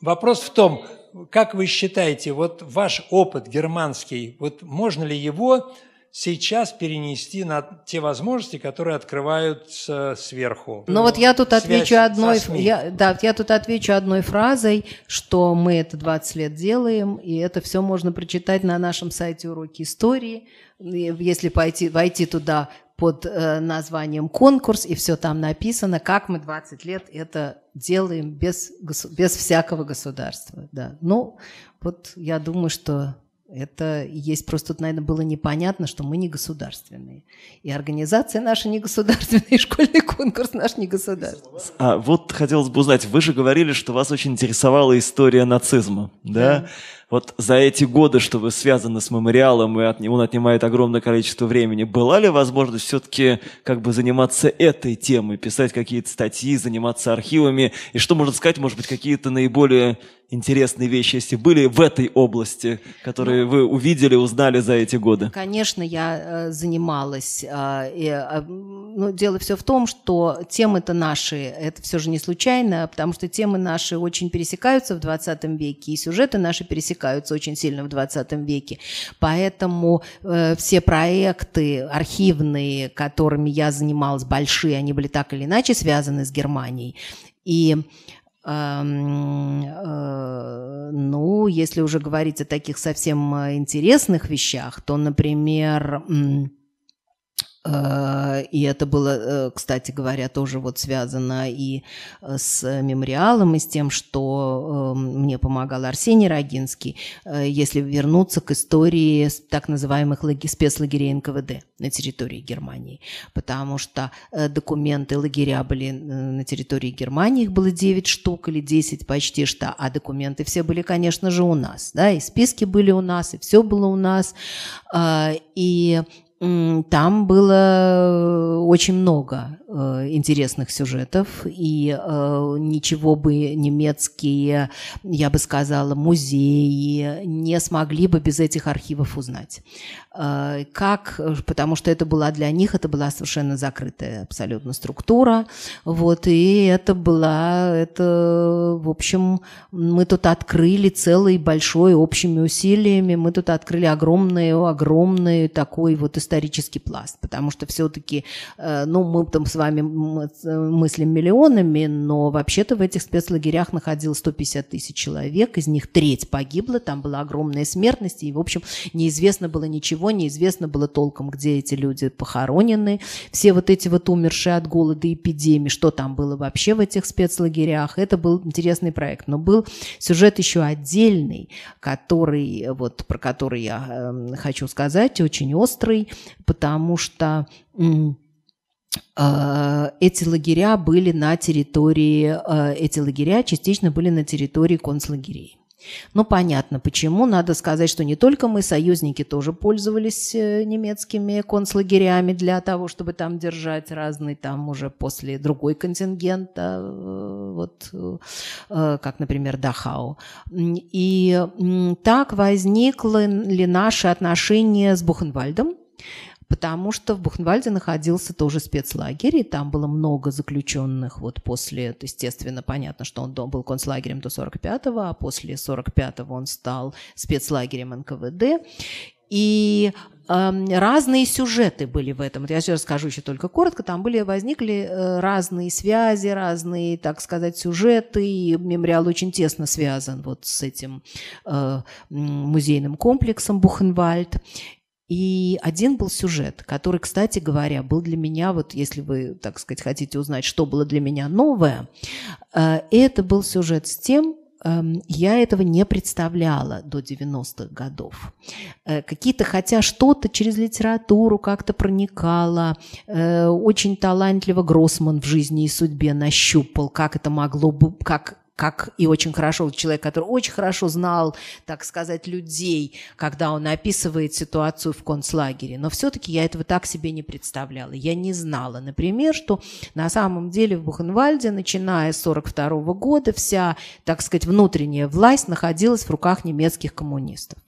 Вопрос в том, как вы считаете, вот ваш опыт германский, вот можно ли его сейчас перенести на те возможности, которые открываются сверху. Но ну, вот я тут отвечу одной, я, да, я тут отвечу одной фразой, что мы это 20 лет делаем, и это все можно прочитать на нашем сайте уроки истории. Если пойти, войти туда под э, названием «Конкурс», и все там написано, как мы 20 лет это делаем без, без всякого государства. Да. Ну, вот я думаю, что это есть просто, тут, наверное, было непонятно, что мы не государственные. И организация наша не государственная, и школьный конкурс наш не государственный. А вот хотелось бы узнать, вы же говорили, что вас очень интересовала история нацизма, да? да вот за эти годы, что вы связаны с мемориалом, и от, он отнимает огромное количество времени, была ли возможность все-таки как бы заниматься этой темой, писать какие-то статьи, заниматься архивами, и что можно сказать, может быть, какие-то наиболее интересные вещи, если были в этой области, которые ну, вы увидели, узнали за эти годы? Конечно, я э, занималась. Э, э, ну, дело все в том, что темы-то наши, это все же не случайно, потому что темы наши очень пересекаются в 20 веке, и сюжеты наши пересекаются пересекаются очень сильно в 20 веке. Поэтому э, все проекты архивные, которыми я занималась, большие, они были так или иначе связаны с Германией. И эм, э, ну, если уже говорить о таких совсем э, интересных вещах, то, например, Э, и это было, э, кстати говоря, тоже вот связано и э, с мемориалом, и с тем, что эм, мне помогал Арсений Рогинский, если вернуться к истории так называемых спецлагерей НКВД на территории Германии. Потому что документы лагеря были на территории Германии, их было 9 штук или 10 почти что, а документы все были, конечно же, у нас. Да, и списки были у нас, и все было у нас. И там было э, очень много Э, интересных сюжетов, и э, ничего бы немецкие, я бы сказала, музеи не смогли бы без этих архивов узнать. Э, как? Потому что это была для них, это была совершенно закрытая абсолютно структура, вот, и это была, это, в общем, мы тут открыли целый большой общими усилиями, мы тут открыли огромный, огромный такой вот исторический пласт, потому что все-таки, ну, мы там с вами э, мыслим миллионами, но вообще-то в этих спецлагерях находилось 150 тысяч человек, из них треть погибла, там была огромная смертность, и, в общем, неизвестно было ничего, неизвестно было толком, где эти люди похоронены, все вот эти вот умершие от голода эпидемии, что там было вообще в этих спецлагерях. Это был интересный проект, но был сюжет еще отдельный, который, э, вот, про который я э, хочу сказать, очень острый, потому что... М- Э, эти лагеря были на территории, э, эти лагеря частично были на территории концлагерей. Ну, понятно, почему. Надо сказать, что не только мы, союзники тоже пользовались э, немецкими концлагерями для того, чтобы там держать разный там уже после другой контингент, вот, как, например, Дахау. И так возникли наши отношения с Бухенвальдом, потому что в Бухенвальде находился тоже спецлагерь, и там было много заключенных вот после, естественно, понятно, что он был концлагерем до 45-го, а после 45-го он стал спецлагерем НКВД, и эм, разные сюжеты были в этом. Я сейчас расскажу еще только коротко. Там были, возникли э, разные связи, разные, так сказать, сюжеты. И мемориал очень тесно связан вот с этим э, музейным комплексом Бухенвальд. И один был сюжет, который, кстати говоря, был для меня, вот если вы, так сказать, хотите узнать, что было для меня новое, э, это был сюжет с тем, эм, я этого не представляла до 90-х годов. Э, какие-то, хотя что-то через литературу как-то проникало, э, очень талантливо Гроссман в жизни и судьбе нащупал, как это могло бы, как как и очень хорошо, человек, который очень хорошо знал, так сказать, людей, когда он описывает ситуацию в концлагере. Но все-таки я этого так себе не представляла. Я не знала, например, что на самом деле в Бухенвальде, начиная с 1942 года, вся, так сказать, внутренняя власть находилась в руках немецких коммунистов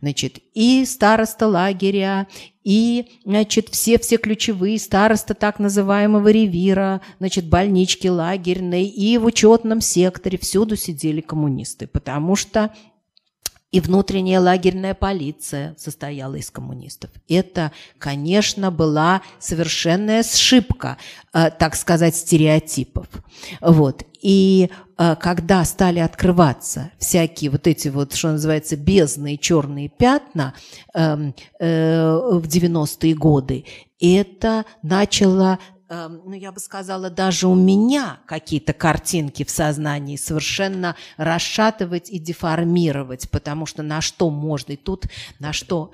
значит, и староста лагеря, и, значит, все-все ключевые староста так называемого ревира, значит, больнички лагерные, и в учетном секторе всюду сидели коммунисты, потому что и внутренняя лагерная полиция состояла из коммунистов. Это, конечно, была совершенная сшибка, э, так сказать, стереотипов. Вот. И э, когда стали открываться всякие вот эти вот, что называется, бездные черные пятна эм, э, в 90-е годы, это начало Эм, ну, я бы сказала, даже у меня какие-то картинки в сознании совершенно расшатывать и деформировать, потому что на что можно и тут, на что,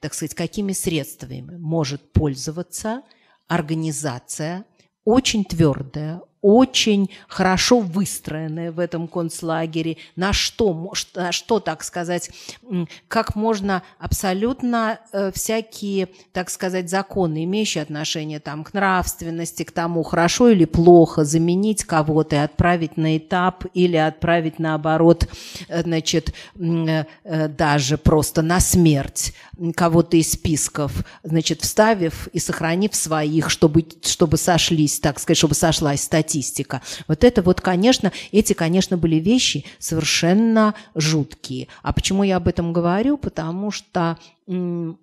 так сказать, какими средствами может пользоваться организация, очень твердая, очень хорошо выстроенная в этом концлагере, на что, на что так сказать, как можно абсолютно э, всякие, так сказать, законы, имеющие отношение там, к нравственности, к тому, хорошо или плохо, заменить кого-то и отправить на этап или отправить наоборот, э, значит, э, даже просто на смерть кого-то из списков, значит, вставив и сохранив своих, чтобы, чтобы сошлись, так сказать, чтобы сошлась статья статистика. Вот это вот, конечно, эти, конечно, были вещи совершенно жуткие. А почему я об этом говорю? Потому что э,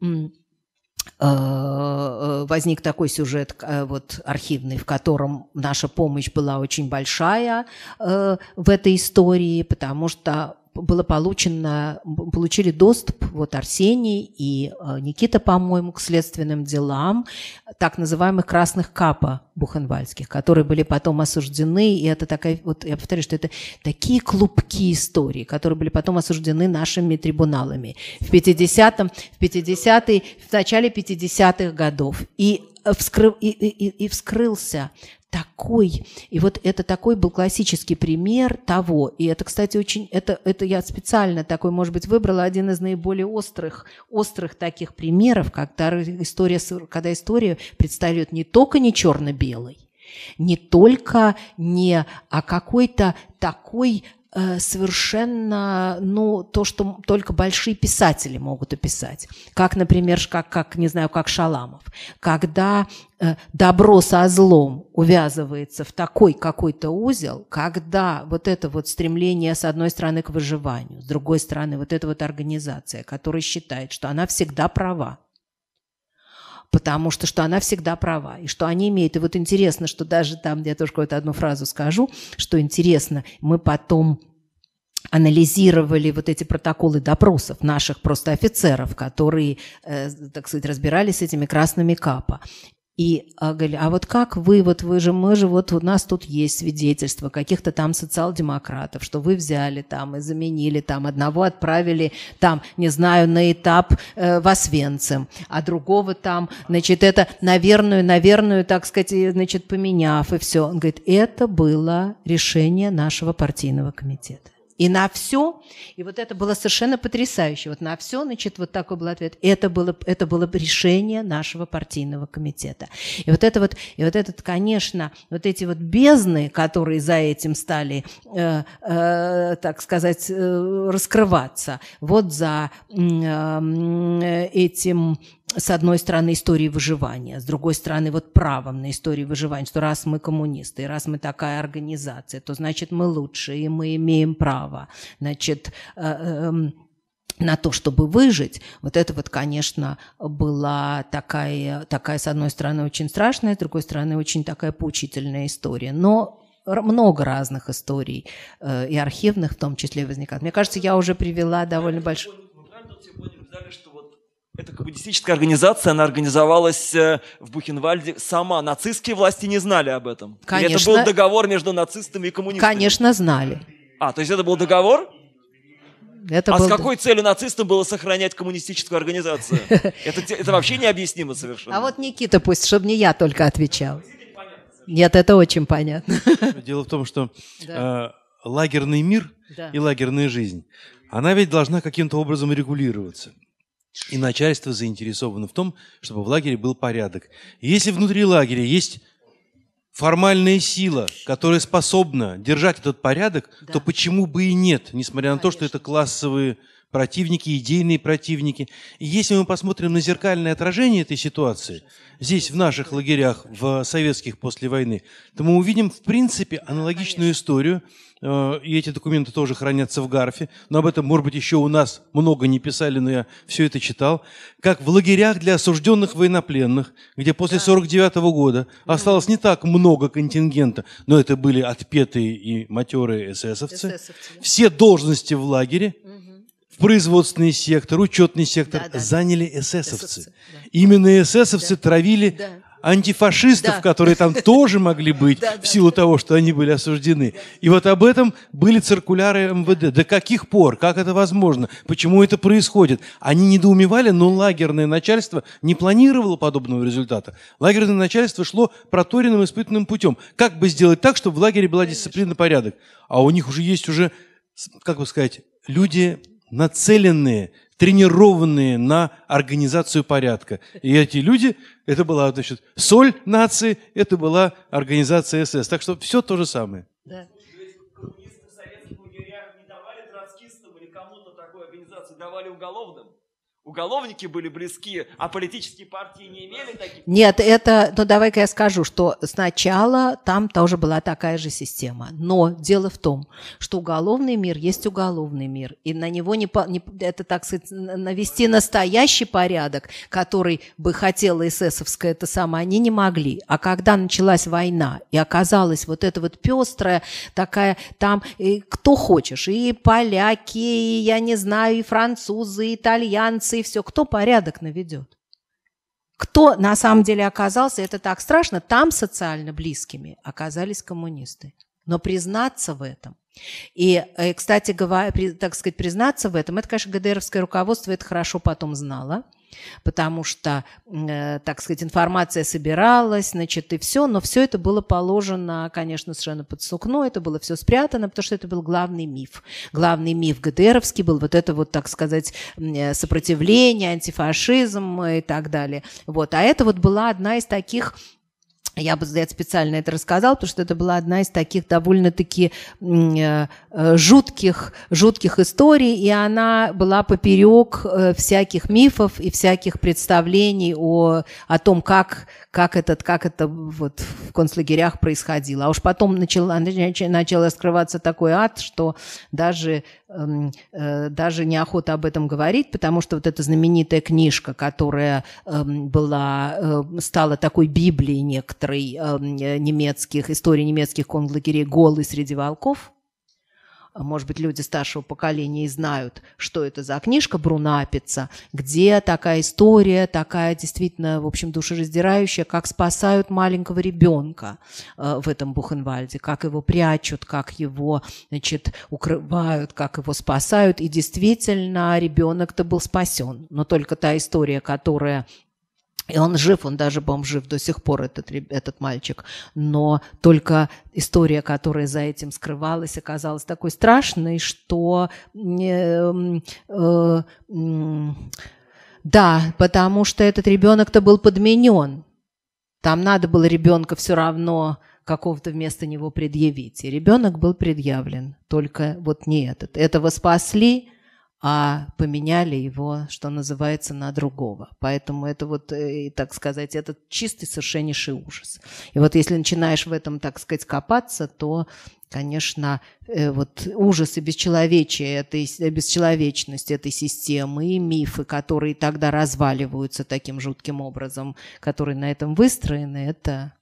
возник такой сюжет э, вот архивный, в котором наша помощь была очень большая э, в этой истории, потому что было получено, получили доступ вот Арсений и э, Никита, по-моему, к следственным делам так называемых красных капа бухенвальдских, которые были потом осуждены, и это такая, вот я повторю, что это такие клубки истории, которые были потом осуждены нашими трибуналами в 50-м, в 50 в начале 50-х годов. И, э, вскры, и, и, и вскрылся такой. И вот это такой был классический пример того. И это, кстати, очень... Это, это я специально такой, может быть, выбрала один из наиболее острых, острых таких примеров, когда история, когда история представляет не только не черно белый не только не а какой-то такой Э, совершенно, ну, то, что только большие писатели могут описать. Как, например, как, как не знаю, как Шаламов. Когда э, добро со злом увязывается в такой какой-то узел, когда вот это вот стремление с одной стороны к выживанию, с другой стороны вот эта вот организация, которая считает, что она всегда права, потому что, что она всегда права, и что они имеют. И вот интересно, что даже там, я тоже какую-то одну фразу скажу, что интересно, мы потом анализировали вот эти протоколы допросов наших просто офицеров, которые, э, так сказать, разбирались с этими красными капа. И а, говорили, а вот как вы, вот вы же, мы же, вот у нас тут есть свидетельство каких-то там социал-демократов, что вы взяли там и заменили там, одного отправили там, не знаю, на этап э, в Освенцим, а другого там, значит, это, наверное, наверное, так сказать, э, значит, поменяв и все. Он говорит, это было решение нашего партийного комитета и на все. И вот это было совершенно потрясающе. Вот на все, значит, вот такой был ответ. Это было, это было решение нашего партийного комитета. И вот это вот, и вот этот, конечно, вот эти вот бездны, которые за этим стали, э, э, так сказать, э, раскрываться, вот за э, э, этим с одной стороны, истории выживания, с другой стороны, вот правом на истории выживания, что раз мы коммунисты, раз мы такая организация, то значит мы лучше, и мы имеем право, значит, э, эм, на то, чтобы выжить, вот это вот, конечно, была такая, такая, с одной стороны, очень страшная, с другой стороны, очень такая поучительная история. Но много разных историй, э, и архивных в том числе возникает. Мне кажется, я уже привела довольно большой... Мы правильно сегодня сказали, что это коммунистическая организация, она организовалась э, в Бухенвальде сама. Нацистские власти не знали об этом. Конечно. Или это был договор между нацистами и коммунистами. Конечно, знали. А, то есть это был договор? Это а был... с какой целью нацистам было сохранять коммунистическую организацию? Это, это вообще необъяснимо совершенно. А вот Никита пусть, чтобы не я только отвечал. Нет, это очень понятно. Дело в том, что да. э, лагерный мир да. и лагерная жизнь, она ведь должна каким-то образом регулироваться. И начальство заинтересовано в том, чтобы в лагере был порядок. если внутри лагеря есть формальная сила, которая способна держать этот порядок, да. то почему бы и нет, несмотря на Конечно. то, что это классовые противники, идейные противники. И если мы посмотрим на зеркальное отражение этой ситуации, здесь, в наших лагерях, в советских после войны, то мы увидим, в принципе, аналогичную историю – Э, и эти документы тоже хранятся в ГАРФе, но об этом, может быть, еще у нас много не писали, но я все это читал, как в лагерях для осужденных военнопленных, где после 1949 года осталось не так много контингента, но это были отпетые и матерые эсэсовцы, все должности в лагере, в производственный сектор, учетный сектор заняли эсэсовцы. Именно эсэсовцы травили антифашистов, да. которые там тоже могли быть в силу того, что они были осуждены. И вот об этом были циркуляры МВД. До каких пор? Как это возможно? Почему это происходит? Они недоумевали, но лагерное начальство не планировало подобного результата. Лагерное начальство шло проторенным испытанным путем. Как бы сделать так, чтобы в лагере была дисциплина порядок? А у них уже есть уже, как бы сказать, люди нацеленные тренированные на организацию порядка. И эти люди, это была значит, соль нации, это была организация СС. Так что все то же самое. Да. давали уголовным уголовники были близки, а политические партии не имели таких? Нет, это, ну давай-ка я скажу, что сначала там тоже была такая же система. Но дело в том, что уголовный мир есть уголовный мир, и на него не, не это, так сказать, навести настоящий порядок, который бы хотела эсэсовская это самое, они не могли. А когда началась война, и оказалась вот эта вот пестрая такая, там и кто хочешь, и поляки, и я не знаю, и французы, и итальянцы, и все, кто порядок наведет? Кто на самом деле оказался, это так страшно, там социально близкими оказались коммунисты. Но признаться в этом и, э, кстати говоря, так сказать, признаться в этом, это, конечно, ГДРовское руководство это хорошо потом знало, потому что, э, так сказать, информация собиралась, значит, и все, но все это было положено, конечно, совершенно под сукно, это было все спрятано, потому что это был главный миф. Главный миф ГДРовский был вот это вот, так сказать, э, сопротивление, антифашизм и так далее. Вот. А это вот была одна из таких я бы я специально это рассказал, потому что это была одна из таких довольно-таки э, э, жутких, жутких историй, и она была поперек э, всяких мифов и всяких представлений о, о том, как, как, этот, как это вот в концлагерях происходило. А уж потом начал, начал раскрываться такой ад, что даже Эм, э, даже неохота об этом говорить, потому что вот эта знаменитая книжка, которая эм, была, э, стала такой библией некоторой эм, немецких, истории немецких концлагерей «Голый среди волков», может быть, люди старшего поколения и знают, что это за книжка Брунапица, где такая история, такая действительно, в общем, душераздирающая, как спасают маленького ребенка э, в этом Бухенвальде, как его прячут, как его, значит, укрывают, как его спасают. И действительно, ребенок-то был спасен. Но только та история, которая и он жив, он даже, по жив до сих пор, этот, этот мальчик. Но только история, которая за этим скрывалась, оказалась такой страшной, что... Эм, э, да, потому что этот ребенок-то был подменен. Там надо было ребенка все равно какого-то вместо него предъявить. И ребенок был предъявлен, только вот не этот. Этого спасли, а поменяли его, что называется, на другого. Поэтому это вот, э, так сказать, этот чистый совершеннейший ужас. И вот если начинаешь в этом, так сказать, копаться, то конечно, э, вот ужас и бесчеловечие этой, бесчеловечность этой системы и мифы, которые тогда разваливаются таким жутким образом, которые на этом выстроены, это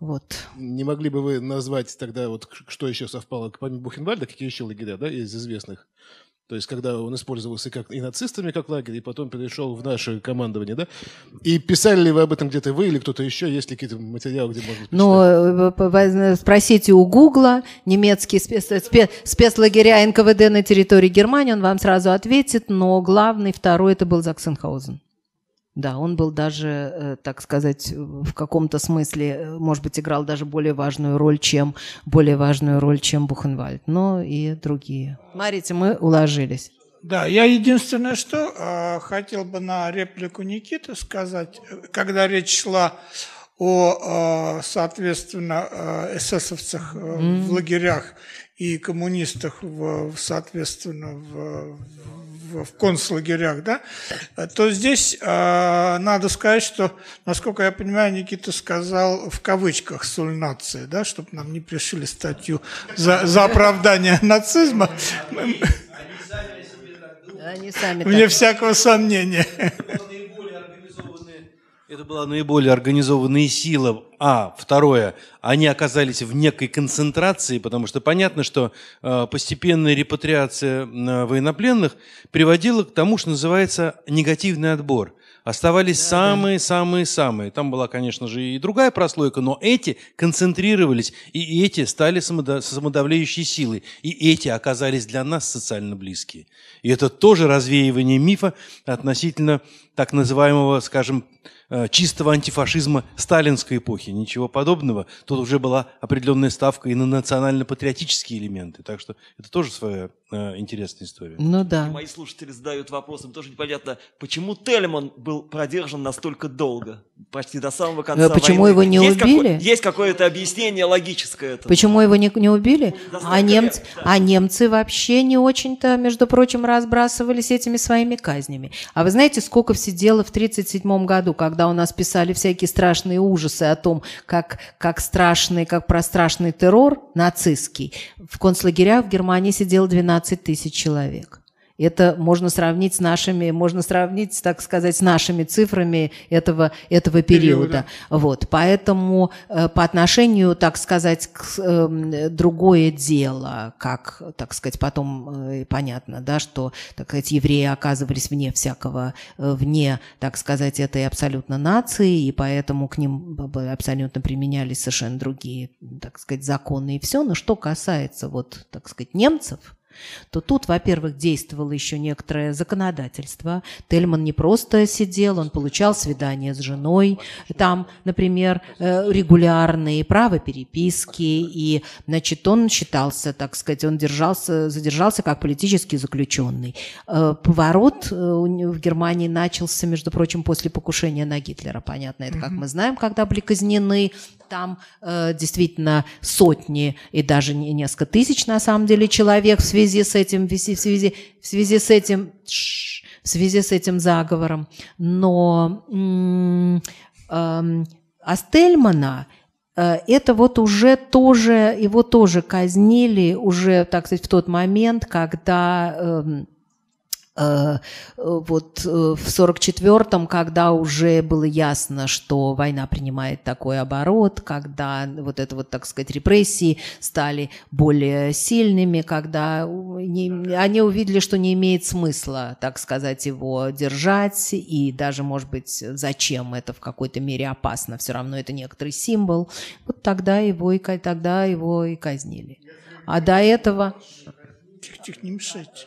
вот. Не могли бы вы назвать тогда, вот, что еще совпало, помимо Бухенвальда, какие еще лагеря да, из известных? То есть, когда он использовался как и нацистами, как лагерь, и потом перешел в наше командование, да? И писали ли вы об этом где-то вы или кто-то еще? Есть ли какие-то материалы, где можно Ну, э, спросите у Гугла, немецкий спец... Спец... спецлагеря НКВД на территории Германии, он вам сразу ответит, но главный, второй, это был Заксенхаузен. Да, он был даже, э, так сказать, в каком-то смысле, э, может быть, играл даже более важную роль, чем более важную роль, чем Бухенвальд, но и другие. Смотрите, мы уложились. Да, я единственное, что а, хотел бы на реплику Никиты сказать, когда речь шла о, а, соответственно, а, эсэсовцах э, mm. в лагерях и коммунистах, в, соответственно, в, в, в концлагерях, да, то здесь э, надо сказать, что, насколько я понимаю, Никита сказал в кавычках "соль нации", да, чтобы нам не пришили статью за, за оправдание нацизма. Они сами Мне всякого сомнения. Это была наиболее организованная сила. А, второе, они оказались в некой концентрации, потому что понятно, что э, постепенная репатриация э, военнопленных приводила к тому, что называется негативный отбор. Оставались самые-самые-самые. Там была, конечно же, и другая прослойка, но эти концентрировались, и эти стали самодо- самодавляющей силой, и эти оказались для нас социально близкие. И это тоже развеивание мифа относительно так называемого, скажем, Э, чистого антифашизма сталинской эпохи. Ничего подобного. Тут уже была определенная ставка и на национально-патриотические элементы. Так что это тоже своя Э, интересная история. Ну да. И мои слушатели задают вопрос, им тоже непонятно, почему Тельман был продержан настолько долго, почти до самого конца э, Почему войны. его не есть убили? Какое, есть какое-то объяснение логическое этому. Почему его не, не убили? Ну, а, немц, лет, да. а немцы вообще не очень-то, между прочим, разбрасывались этими своими казнями. А вы знаете, сколько сидело в 1937 году, когда у нас писали всякие страшные ужасы о том, как, как страшный, как про страшный террор нацистский. В концлагерях в Германии сидело 12 16 тысяч человек. Это можно сравнить с нашими, можно сравнить, так сказать, с нашими цифрами этого, этого периода. периода. Вот. Поэтому э, по отношению, так сказать, к э, другое дело, как, так сказать, потом э, понятно, да, что, так сказать, евреи оказывались вне всякого, э, вне, так сказать, этой абсолютно нации, и поэтому к ним абсолютно применялись совершенно другие, так сказать, законы и все. Но что касается, вот, так сказать, немцев, то тут, во-первых, действовало еще некоторое законодательство. Тельман не просто сидел, он получал свидания с женой. Там, например, э, регулярные права переписки, и, значит, он считался, так сказать, он держался, задержался как политический заключенный. Э, поворот э, в Германии начался, между прочим, после покушения на Гитлера, понятно, это как мы знаем, когда были казнены там э, действительно сотни и даже не, несколько тысяч, на самом деле, человек в связи с этим, в связи, в связи с этим, в связи с этим заговором. Но эм, э, Астельмана это вот уже тоже, его тоже казнили уже, так сказать, в тот момент, когда эм, Э, вот э, в 44-м, когда уже было ясно, что война принимает такой оборот, когда вот это вот, так сказать, репрессии стали более сильными, когда не, они увидели, что не имеет смысла, так сказать, его держать, и даже, может быть, зачем это в какой-то мере опасно, все равно это некоторый символ, вот тогда его и, тогда его и казнили. А до этого... Тихо, тихо, не мешайте.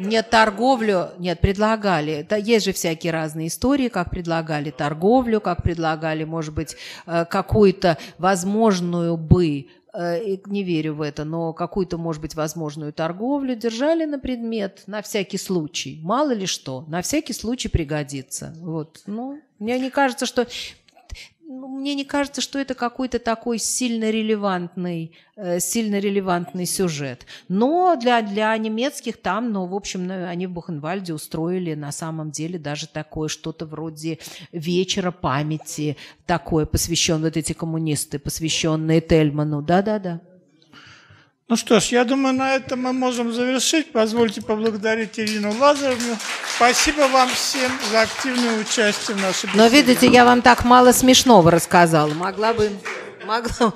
Нет, торговлю, нет, предлагали. Есть же всякие разные истории, как предлагали торговлю, как предлагали, может быть, э, какую-то возможную бы э, не верю в это, но какую-то, может быть, возможную торговлю держали на предмет, на всякий случай, мало ли что, на всякий случай пригодится. Вот, ну, мне не кажется, что ну, мне не кажется, что это какой-то такой сильно релевантный, э, сильно релевантный сюжет. Но для, для немецких там, ну, в общем, ну, они в Бухенвальде устроили на самом деле даже такое что-то вроде вечера памяти, такое посвященное, вот эти коммунисты, посвященные Тельману. Да-да-да. Ну что ж, я думаю, на этом мы можем завершить. Позвольте поблагодарить Ирину Лазаревну. Спасибо вам всем за активное участие в нашей беседе. Но видите, я вам так мало смешного рассказала. Могла бы... Могла...